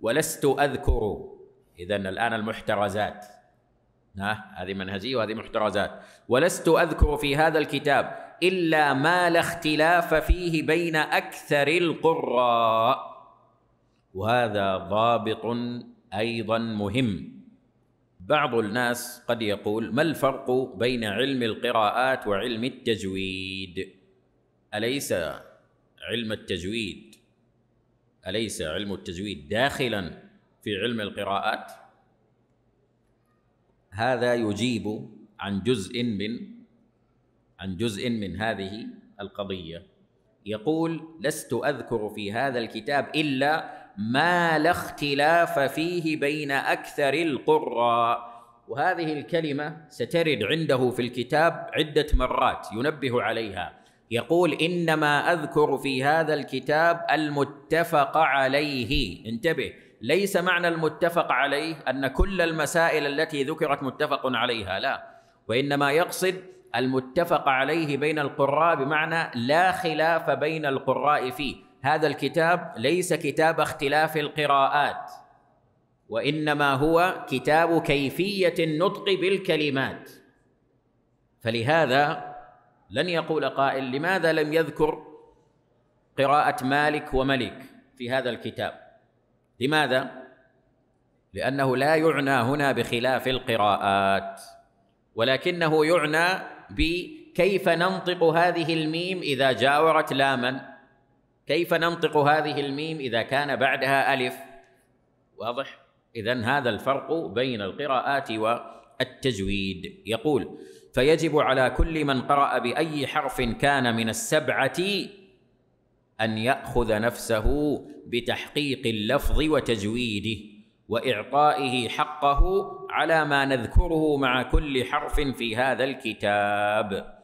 ولست أذكر إذا الآن المحترزات ها هذه منهجية وهذه محترزات ولست أذكر في هذا الكتاب إلا ما لا اختلاف فيه بين أكثر القراء وهذا ضابط أيضا مهم بعض الناس قد يقول ما الفرق بين علم القراءات وعلم التجويد أليس علم التجويد أليس علم التجويد داخلا في علم القراءات هذا يجيب عن جزء من عن جزء من هذه القضيه يقول لست اذكر في هذا الكتاب الا ما لا اختلاف فيه بين اكثر القراء وهذه الكلمه سترد عنده في الكتاب عده مرات ينبه عليها يقول انما اذكر في هذا الكتاب المتفق عليه انتبه ليس معنى المتفق عليه أن كل المسائل التي ذكرت متفق عليها لا وإنما يقصد المتفق عليه بين القراء بمعنى لا خلاف بين القراء فيه هذا الكتاب ليس كتاب اختلاف القراءات وإنما هو كتاب كيفية النطق بالكلمات فلهذا لن يقول قائل لماذا لم يذكر قراءة مالك وملك في هذا الكتاب لماذا؟ لأنه لا يعنى هنا بخلاف القراءات ولكنه يعنى بكيف ننطق هذه الميم إذا جاورت لاما كيف ننطق هذه الميم إذا كان بعدها ألف واضح؟ إذا هذا الفرق بين القراءات والتجويد يقول فيجب على كل من قرأ بأي حرف كان من السبعة ان ياخذ نفسه بتحقيق اللفظ وتجويده واعطائه حقه على ما نذكره مع كل حرف في هذا الكتاب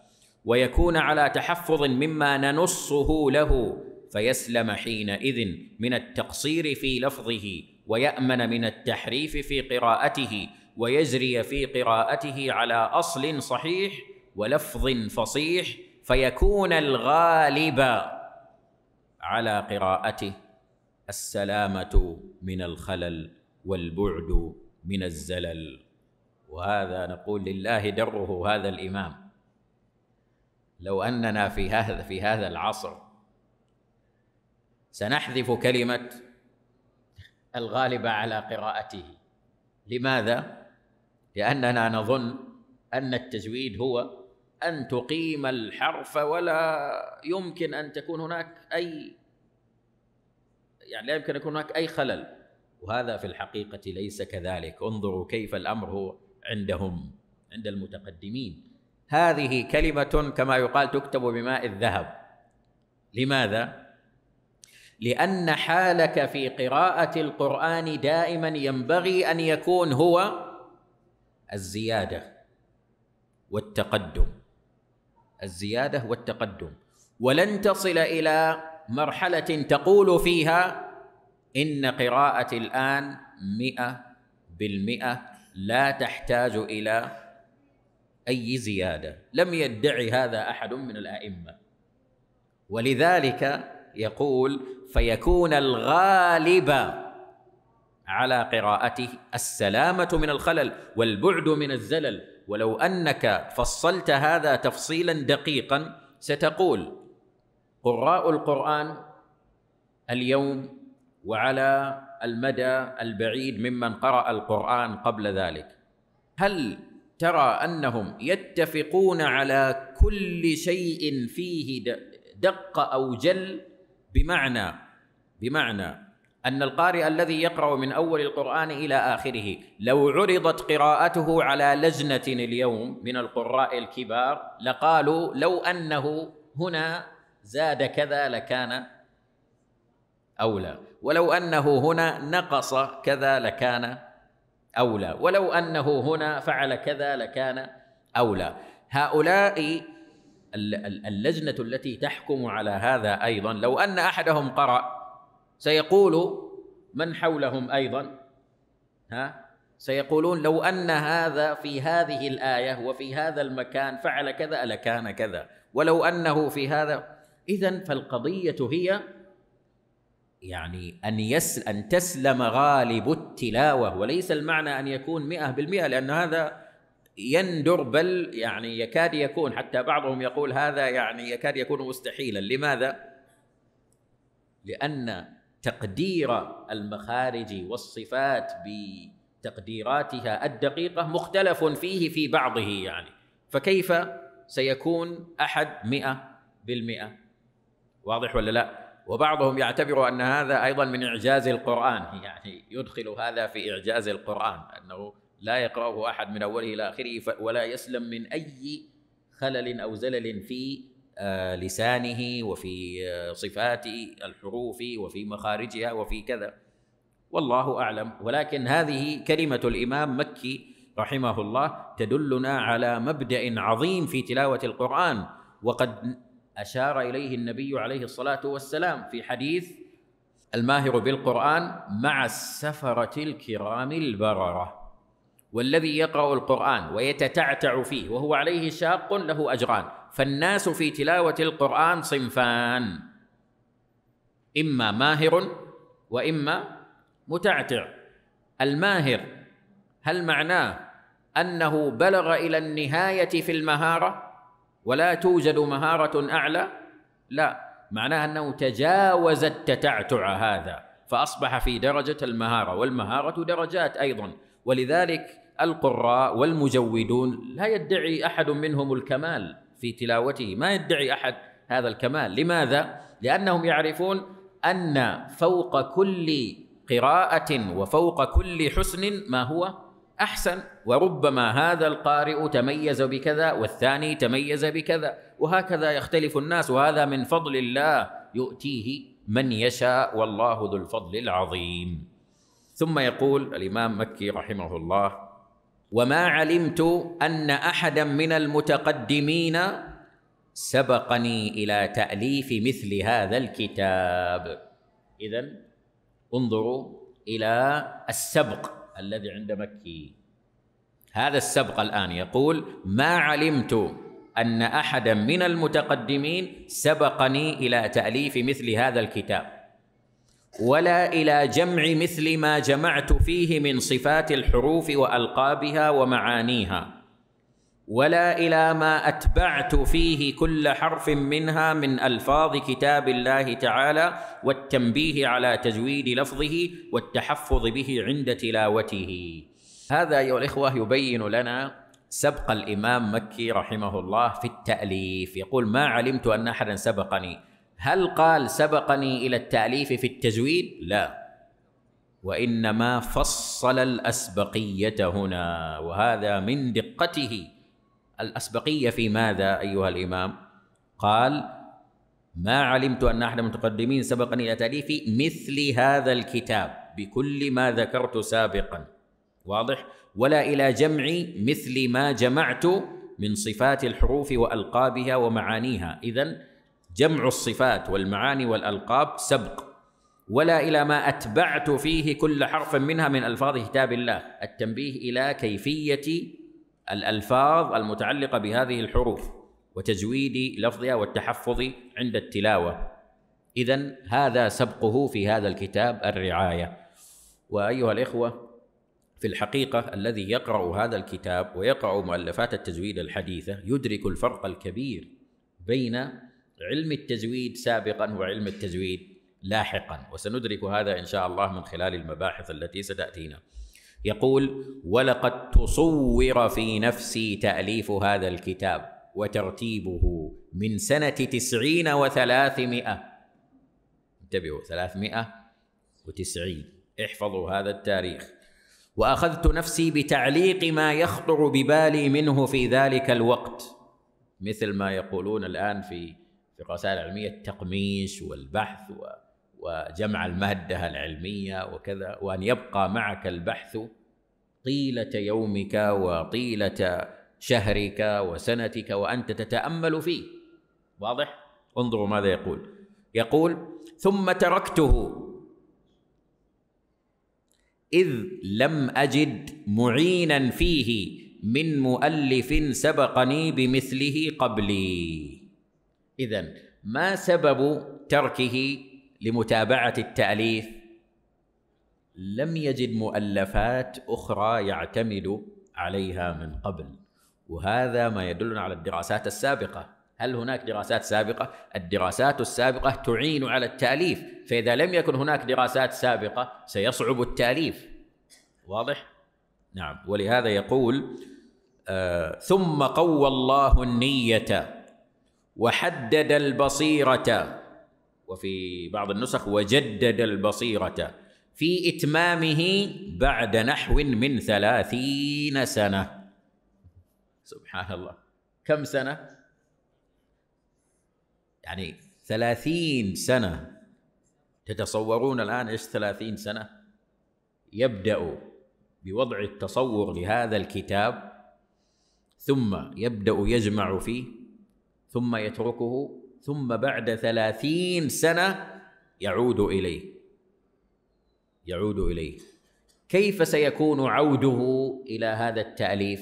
ويكون على تحفظ مما ننصه له فيسلم حينئذ من التقصير في لفظه ويامن من التحريف في قراءته ويجري في قراءته على اصل صحيح ولفظ فصيح فيكون الغالب على قراءته السلامه من الخلل والبعد من الزلل وهذا نقول لله دره هذا الامام لو اننا في هذا في هذا العصر سنحذف كلمه الغالب على قراءته لماذا لاننا نظن ان التزويد هو أن تقيم الحرف ولا يمكن أن تكون هناك أي يعني لا يمكن أن يكون هناك أي خلل وهذا في الحقيقة ليس كذلك انظروا كيف الأمر هو عندهم عند المتقدمين هذه كلمة كما يقال تكتب بماء الذهب لماذا؟ لأن حالك في قراءة القرآن دائما ينبغي أن يكون هو الزيادة والتقدم الزياده والتقدم ولن تصل الى مرحله تقول فيها ان قراءتي الان مئه بالمئه لا تحتاج الى اي زياده لم يدعي هذا احد من الائمه ولذلك يقول فيكون الغالب على قراءته السلامه من الخلل والبعد من الزلل ولو انك فصلت هذا تفصيلا دقيقا ستقول قراء القران اليوم وعلى المدى البعيد ممن قرأ القرآن قبل ذلك هل ترى أنهم يتفقون على كل شيء فيه دق أو جل بمعنى بمعنى أن القارئ الذي يقرأ من أول القرآن إلى آخره لو عرضت قراءته على لجنة اليوم من القراء الكبار لقالوا لو أنه هنا زاد كذا لكان أولى ولو أنه هنا نقص كذا لكان أولى ولو أنه هنا فعل كذا لكان أولى هؤلاء اللجنة التي تحكم على هذا أيضا لو أن أحدهم قرأ سيقول من حولهم ايضا ها سيقولون لو ان هذا في هذه الايه وفي هذا المكان فعل كذا لكان كذا ولو انه في هذا اذا فالقضيه هي يعني أن, يس أن تسلم غالب التلاوة وليس المعنى أن يكون مئة بالمئة لأن هذا يندر بل يعني يكاد يكون حتى بعضهم يقول هذا يعني يكاد يكون مستحيلا لماذا؟ لأن تقدير المخارج والصفات بتقديراتها الدقيقة مختلف فيه في بعضه يعني فكيف سيكون أحد مئة بالمئة واضح ولا لا وبعضهم يعتبر أن هذا أيضا من إعجاز القرآن يعني يدخل هذا في إعجاز القرآن أنه لا يقرأه أحد من أوله إلى آخره ولا يسلم من أي خلل أو زلل في آه، لسانه وفي آه، صفات الحروف وفي مخارجها وفي كذا والله اعلم ولكن هذه كلمه الامام مكي رحمه الله تدلنا على مبدا عظيم في تلاوه القران وقد اشار اليه النبي عليه الصلاه والسلام في حديث الماهر بالقران مع السفره الكرام البرره والذي يقرا القران ويتتعتع فيه وهو عليه شاق له اجران فالناس في تلاوه القران صنفان اما ماهر واما متعتع الماهر هل معناه انه بلغ الى النهايه في المهاره ولا توجد مهاره اعلى لا معناه انه تجاوز التتعتع هذا فاصبح في درجه المهاره والمهاره درجات ايضا ولذلك القراء والمجودون لا يدعي احد منهم الكمال في تلاوته ما يدعي احد هذا الكمال لماذا لانهم يعرفون ان فوق كل قراءه وفوق كل حسن ما هو احسن وربما هذا القارئ تميز بكذا والثاني تميز بكذا وهكذا يختلف الناس وهذا من فضل الله يؤتيه من يشاء والله ذو الفضل العظيم ثم يقول الامام مكي رحمه الله وما علمت ان احدا من المتقدمين سبقني الى تاليف مثل هذا الكتاب اذا انظروا الى السبق الذي عند مكي هذا السبق الان يقول ما علمت ان احدا من المتقدمين سبقني الى تاليف مثل هذا الكتاب ولا الى جمع مثل ما جمعت فيه من صفات الحروف والقابها ومعانيها ولا الى ما اتبعت فيه كل حرف منها من الفاظ كتاب الله تعالى والتنبيه على تجويد لفظه والتحفظ به عند تلاوته هذا ايها الاخوه يبين لنا سبق الامام مكي رحمه الله في التاليف يقول ما علمت ان احدا سبقني هل قال سبقني الى التاليف في التزويد لا وانما فصل الاسبقيه هنا وهذا من دقته الاسبقيه في ماذا ايها الامام قال ما علمت ان احد المتقدمين سبقني الى تاليف مثل هذا الكتاب بكل ما ذكرت سابقا واضح ولا الى جمع مثل ما جمعت من صفات الحروف والقابها ومعانيها اذا جمع الصفات والمعاني والالقاب سبق ولا الى ما اتبعت فيه كل حرف منها من الفاظ كتاب الله التنبيه الى كيفيه الالفاظ المتعلقه بهذه الحروف وتزويد لفظها والتحفظ عند التلاوه اذا هذا سبقه في هذا الكتاب الرعايه وايها الاخوه في الحقيقه الذي يقرا هذا الكتاب ويقرا مؤلفات التزويد الحديثه يدرك الفرق الكبير بين علم التزويد سابقا وعلم التزويد لاحقا وسندرك هذا ان شاء الله من خلال المباحث التي ستاتينا يقول ولقد تصور في نفسي تاليف هذا الكتاب وترتيبه من سنه تسعين وثلاثمائه انتبهوا ثلاثمائه وتسعين احفظوا هذا التاريخ واخذت نفسي بتعليق ما يخطر ببالي منه في ذلك الوقت مثل ما يقولون الان في في الرسائل العلميه التقميص والبحث وجمع الماده العلميه وكذا وان يبقى معك البحث طيله يومك وطيله شهرك وسنتك وانت تتامل فيه واضح انظروا ماذا يقول يقول ثم تركته اذ لم اجد معينا فيه من مؤلف سبقني بمثله قبلي إذا ما سبب تركه لمتابعة التأليف؟ لم يجد مؤلفات أخرى يعتمد عليها من قبل وهذا ما يدلنا على الدراسات السابقة هل هناك دراسات سابقة؟ الدراسات السابقة تعين على التأليف فإذا لم يكن هناك دراسات سابقة سيصعب التأليف واضح؟ نعم ولهذا يقول آه ثم قوى الله النية وحدد البصيرة وفي بعض النسخ وجدد البصيرة في إتمامه بعد نحو من ثلاثين سنة سبحان الله كم سنة؟ يعني ثلاثين سنة تتصورون الآن إيش ثلاثين سنة؟ يبدأ بوضع التصور لهذا الكتاب ثم يبدأ يجمع فيه ثم يتركه ثم بعد ثلاثين سنة يعود إليه يعود إليه كيف سيكون عوده إلى هذا التأليف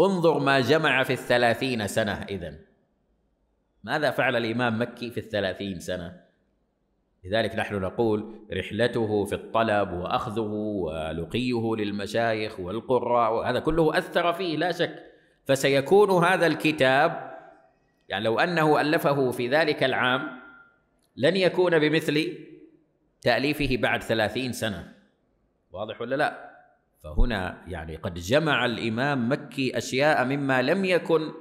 انظر ما جمع في الثلاثين سنة إذن ماذا فعل الإمام مكي في الثلاثين سنة لذلك نحن نقول رحلته في الطلب واخذه ولقيه للمشايخ والقراء وهذا كله اثر فيه لا شك فسيكون هذا الكتاب يعني لو انه الفه في ذلك العام لن يكون بمثل تاليفه بعد ثلاثين سنه واضح ولا لا فهنا يعني قد جمع الامام مكي اشياء مما لم يكن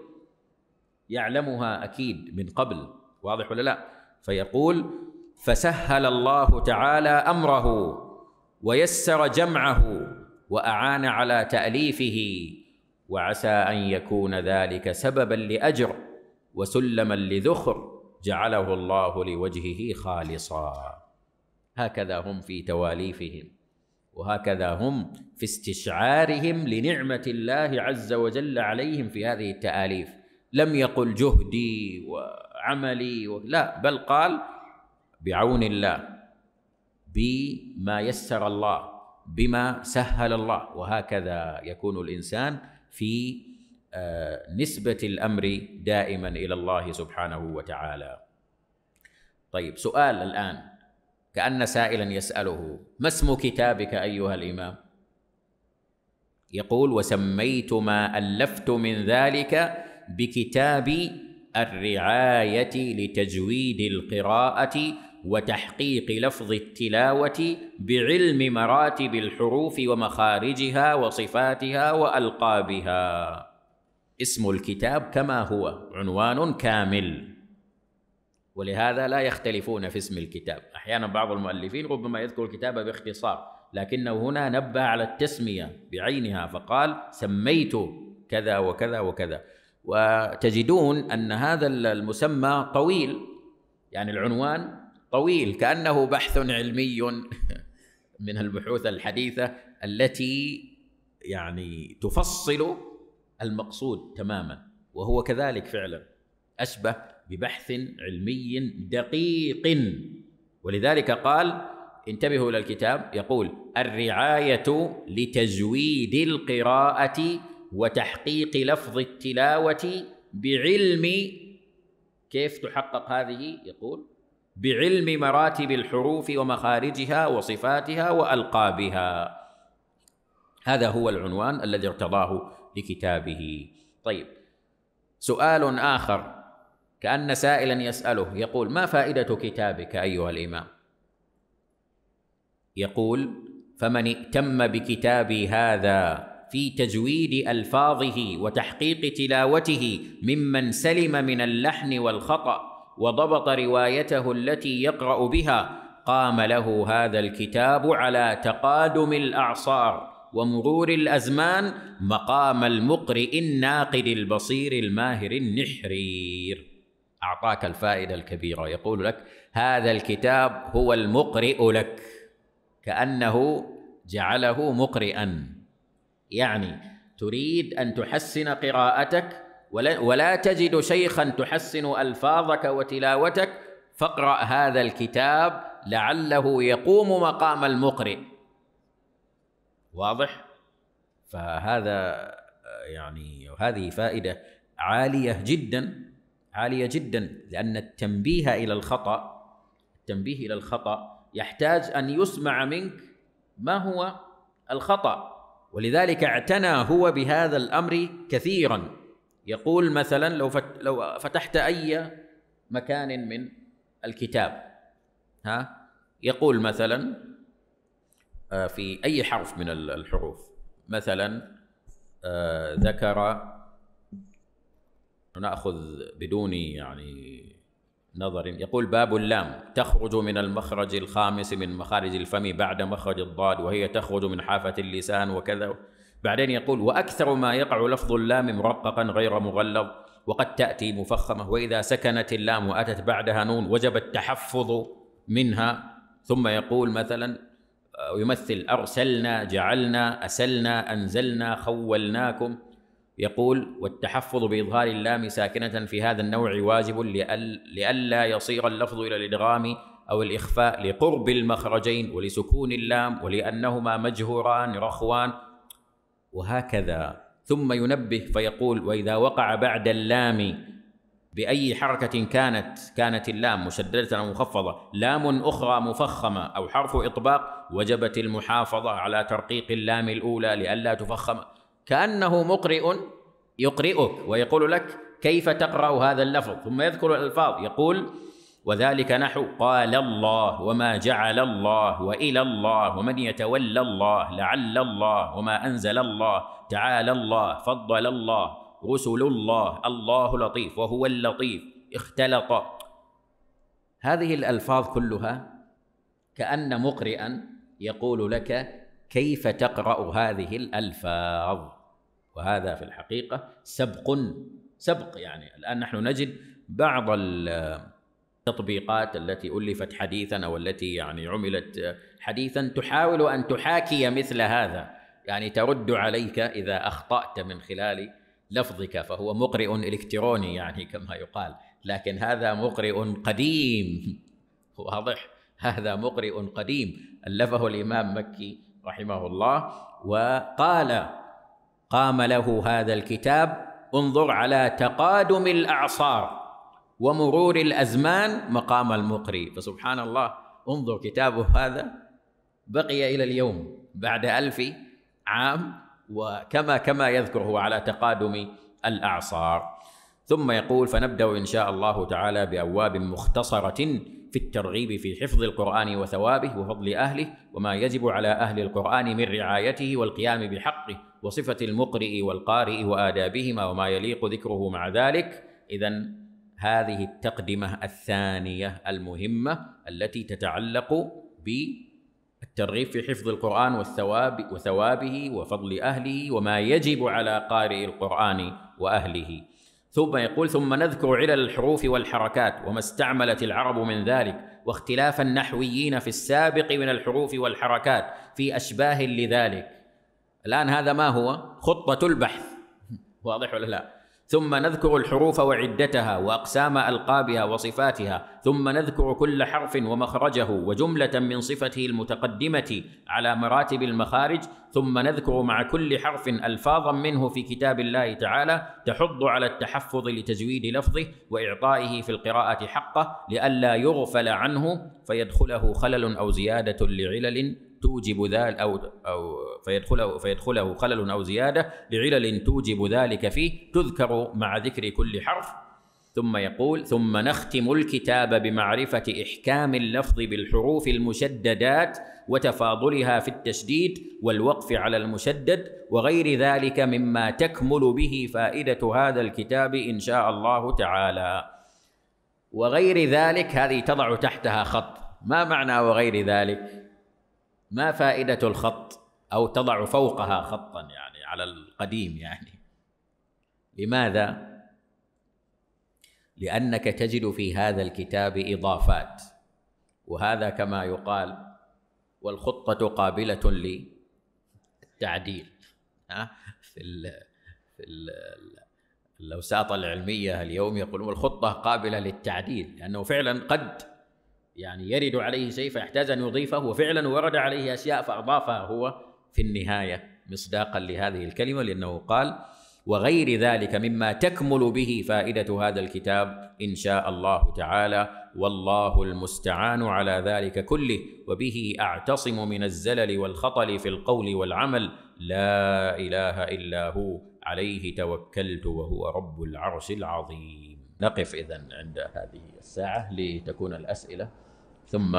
يعلمها اكيد من قبل واضح ولا لا فيقول فسهل الله تعالى امره ويسر جمعه واعان على تاليفه وعسى ان يكون ذلك سببا لاجر وسلما لذخر جعله الله لوجهه خالصا هكذا هم في تواليفهم وهكذا هم في استشعارهم لنعمه الله عز وجل عليهم في هذه التاليف لم يقل جهدي وعملي و... لا بل قال بعون الله بما يسر الله بما سهل الله وهكذا يكون الانسان في آه، نسبة الأمر دائما إلى الله سبحانه وتعالى طيب سؤال الآن كأن سائلا يسأله ما اسم كتابك أيها الإمام يقول وسميت ما ألفت من ذلك بكتاب الرعاية لتجويد القراءة وتحقيق لفظ التلاوه بعلم مراتب الحروف ومخارجها وصفاتها والقابها اسم الكتاب كما هو عنوان كامل ولهذا لا يختلفون في اسم الكتاب احيانا بعض المؤلفين ربما يذكر الكتاب باختصار لكنه هنا نبه على التسميه بعينها فقال سميت كذا وكذا وكذا وتجدون ان هذا المسمى طويل يعني العنوان طويل كانه بحث علمي من البحوث الحديثه التي يعني تفصل المقصود تماما وهو كذلك فعلا اشبه ببحث علمي دقيق ولذلك قال انتبهوا الى الكتاب يقول الرعايه لتزويد القراءه وتحقيق لفظ التلاوه بعلم كيف تحقق هذه يقول بعلم مراتب الحروف ومخارجها وصفاتها والقابها هذا هو العنوان الذي ارتضاه لكتابه طيب سؤال اخر كان سائلا يساله يقول ما فائده كتابك ايها الامام يقول فمن ائتم بكتابي هذا في تجويد الفاظه وتحقيق تلاوته ممن سلم من اللحن والخطا وضبط روايته التي يقرا بها قام له هذا الكتاب على تقادم الاعصار ومرور الازمان مقام المقرئ الناقد البصير الماهر النحرير اعطاك الفائده الكبيره يقول لك هذا الكتاب هو المقرئ لك كانه جعله مقرئا يعني تريد ان تحسن قراءتك ولا, ولا تجد شيخا تحسن الفاظك وتلاوتك فاقرا هذا الكتاب لعله يقوم مقام المقرئ واضح فهذا يعني هذه فائده عاليه جدا عاليه جدا لان التنبيه الى الخطا التنبيه الى الخطا يحتاج ان يسمع منك ما هو الخطا ولذلك اعتنى هو بهذا الامر كثيرا يقول مثلا لو لو فتحت اي مكان من الكتاب ها يقول مثلا آه، في اي حرف من الحروف مثلا آه، ذكر ناخذ بدون يعني نظر يقول باب اللام تخرج من المخرج الخامس من مخارج الفم بعد مخرج الضاد وهي تخرج من حافه اللسان وكذا بعدين يقول وأكثر ما يقع لفظ اللام مرققا غير مغلظ وقد تأتي مفخمة وإذا سكنت اللام وأتت بعدها نون وجب التحفظ منها ثم يقول مثلا آه، يمثل أرسلنا جعلنا أسلنا أنزلنا خولناكم يقول والتحفظ بإظهار اللام ساكنة في هذا النوع واجب لئلا يصير اللفظ إلى الإدغام أو الإخفاء لقرب المخرجين ولسكون اللام ولأنهما مجهوران رخوان وهكذا ثم ينبه فيقول واذا وقع بعد اللام باي حركه كانت كانت اللام مشدده او مخفضه لام اخرى مفخمه او حرف اطباق وجبت المحافظه على ترقيق اللام الاولى لئلا تفخم كانه مقرئ يقرئك ويقول لك كيف تقرا هذا اللفظ ثم يذكر الالفاظ يقول وذلك نحو قال الله وما جعل الله والى الله ومن يتولى الله لعل الله وما انزل الله تعالى الله فضل الله رسل الله الله لطيف وهو اللطيف اختلط هذه الالفاظ كلها كان مقرئا يقول لك كيف تقرا هذه الالفاظ وهذا في الحقيقه سبق سبق يعني الان نحن نجد بعض التطبيقات التي ألفت حديثا أو التي يعني عملت حديثا تحاول أن تحاكي مثل هذا يعني ترد عليك إذا أخطأت من خلال لفظك فهو مقرئ إلكتروني يعني كما يقال لكن هذا مقرئ قديم واضح هذا مقرئ قديم ألفه الإمام مكي رحمه الله وقال قام له هذا الكتاب انظر على تقادم الأعصار ومرور الازمان مقام المقري فسبحان الله انظر كتابه هذا بقي الى اليوم بعد الف عام وكما كما يذكره على تقادم الاعصار ثم يقول فنبدا ان شاء الله تعالى بابواب مختصره في الترغيب في حفظ القران وثوابه وفضل اهله وما يجب على اهل القران من رعايته والقيام بحقه وصفه المقرئ والقارئ وادابهما وما يليق ذكره مع ذلك اذا هذه التقدمه الثانيه المهمه التي تتعلق بالترغيب في حفظ القران والثواب وثوابه وفضل اهله وما يجب على قارئ القران واهله ثم يقول ثم نذكر علل الحروف والحركات وما استعملت العرب من ذلك واختلاف النحويين في السابق من الحروف والحركات في اشباه لذلك الان هذا ما هو خطه البحث واضح ولا لا ثم نذكر الحروف وعدتها واقسام القابها وصفاتها ثم نذكر كل حرف ومخرجه وجمله من صفته المتقدمه على مراتب المخارج ثم نذكر مع كل حرف الفاظا منه في كتاب الله تعالى تحض على التحفظ لتزويد لفظه واعطائه في القراءه حقه لئلا يغفل عنه فيدخله خلل او زياده لعلل توجب ذلك أو أو فيدخله فيدخله خلل أو زيادة لعلل توجب ذلك فيه تذكر مع ذكر كل حرف ثم يقول ثم نختم الكتاب بمعرفة إحكام اللفظ بالحروف المشددات وتفاضلها في التشديد والوقف على المشدد وغير ذلك مما تكمل به فائدة هذا الكتاب إن شاء الله تعالى وغير ذلك هذه تضع تحتها خط ما معنى وغير ذلك ما فائدة الخط أو تضع فوقها خطا يعني على القديم يعني لماذا؟ لأنك تجد في هذا الكتاب إضافات وهذا كما يقال والخطة قابلة للتعديل في ال في الـ الأوساط العلمية اليوم يقولون الخطة قابلة للتعديل لأنه فعلا قد يعني يرد عليه شيء فيحتاج أن يضيفه وفعلا ورد عليه أشياء فأضافها هو في النهاية مصداقا لهذه الكلمة لأنه قال وغير ذلك مما تكمل به فائدة هذا الكتاب إن شاء الله تعالى والله المستعان على ذلك كله وبه أعتصم من الزلل والخطل في القول والعمل لا إله إلا هو عليه توكلت وهو رب العرش العظيم نقف إذن عند هذه الساعة لتكون الأسئلة ثم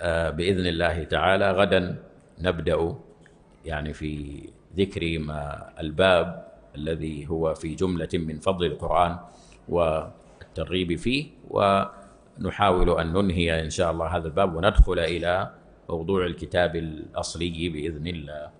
آه، باذن الله تعالى غدا نبدا يعني في ذكر ما الباب الذي هو في جمله من فضل القران والترغيب فيه ونحاول ان ننهي ان شاء الله هذا الباب وندخل الى موضوع الكتاب الاصلي باذن الله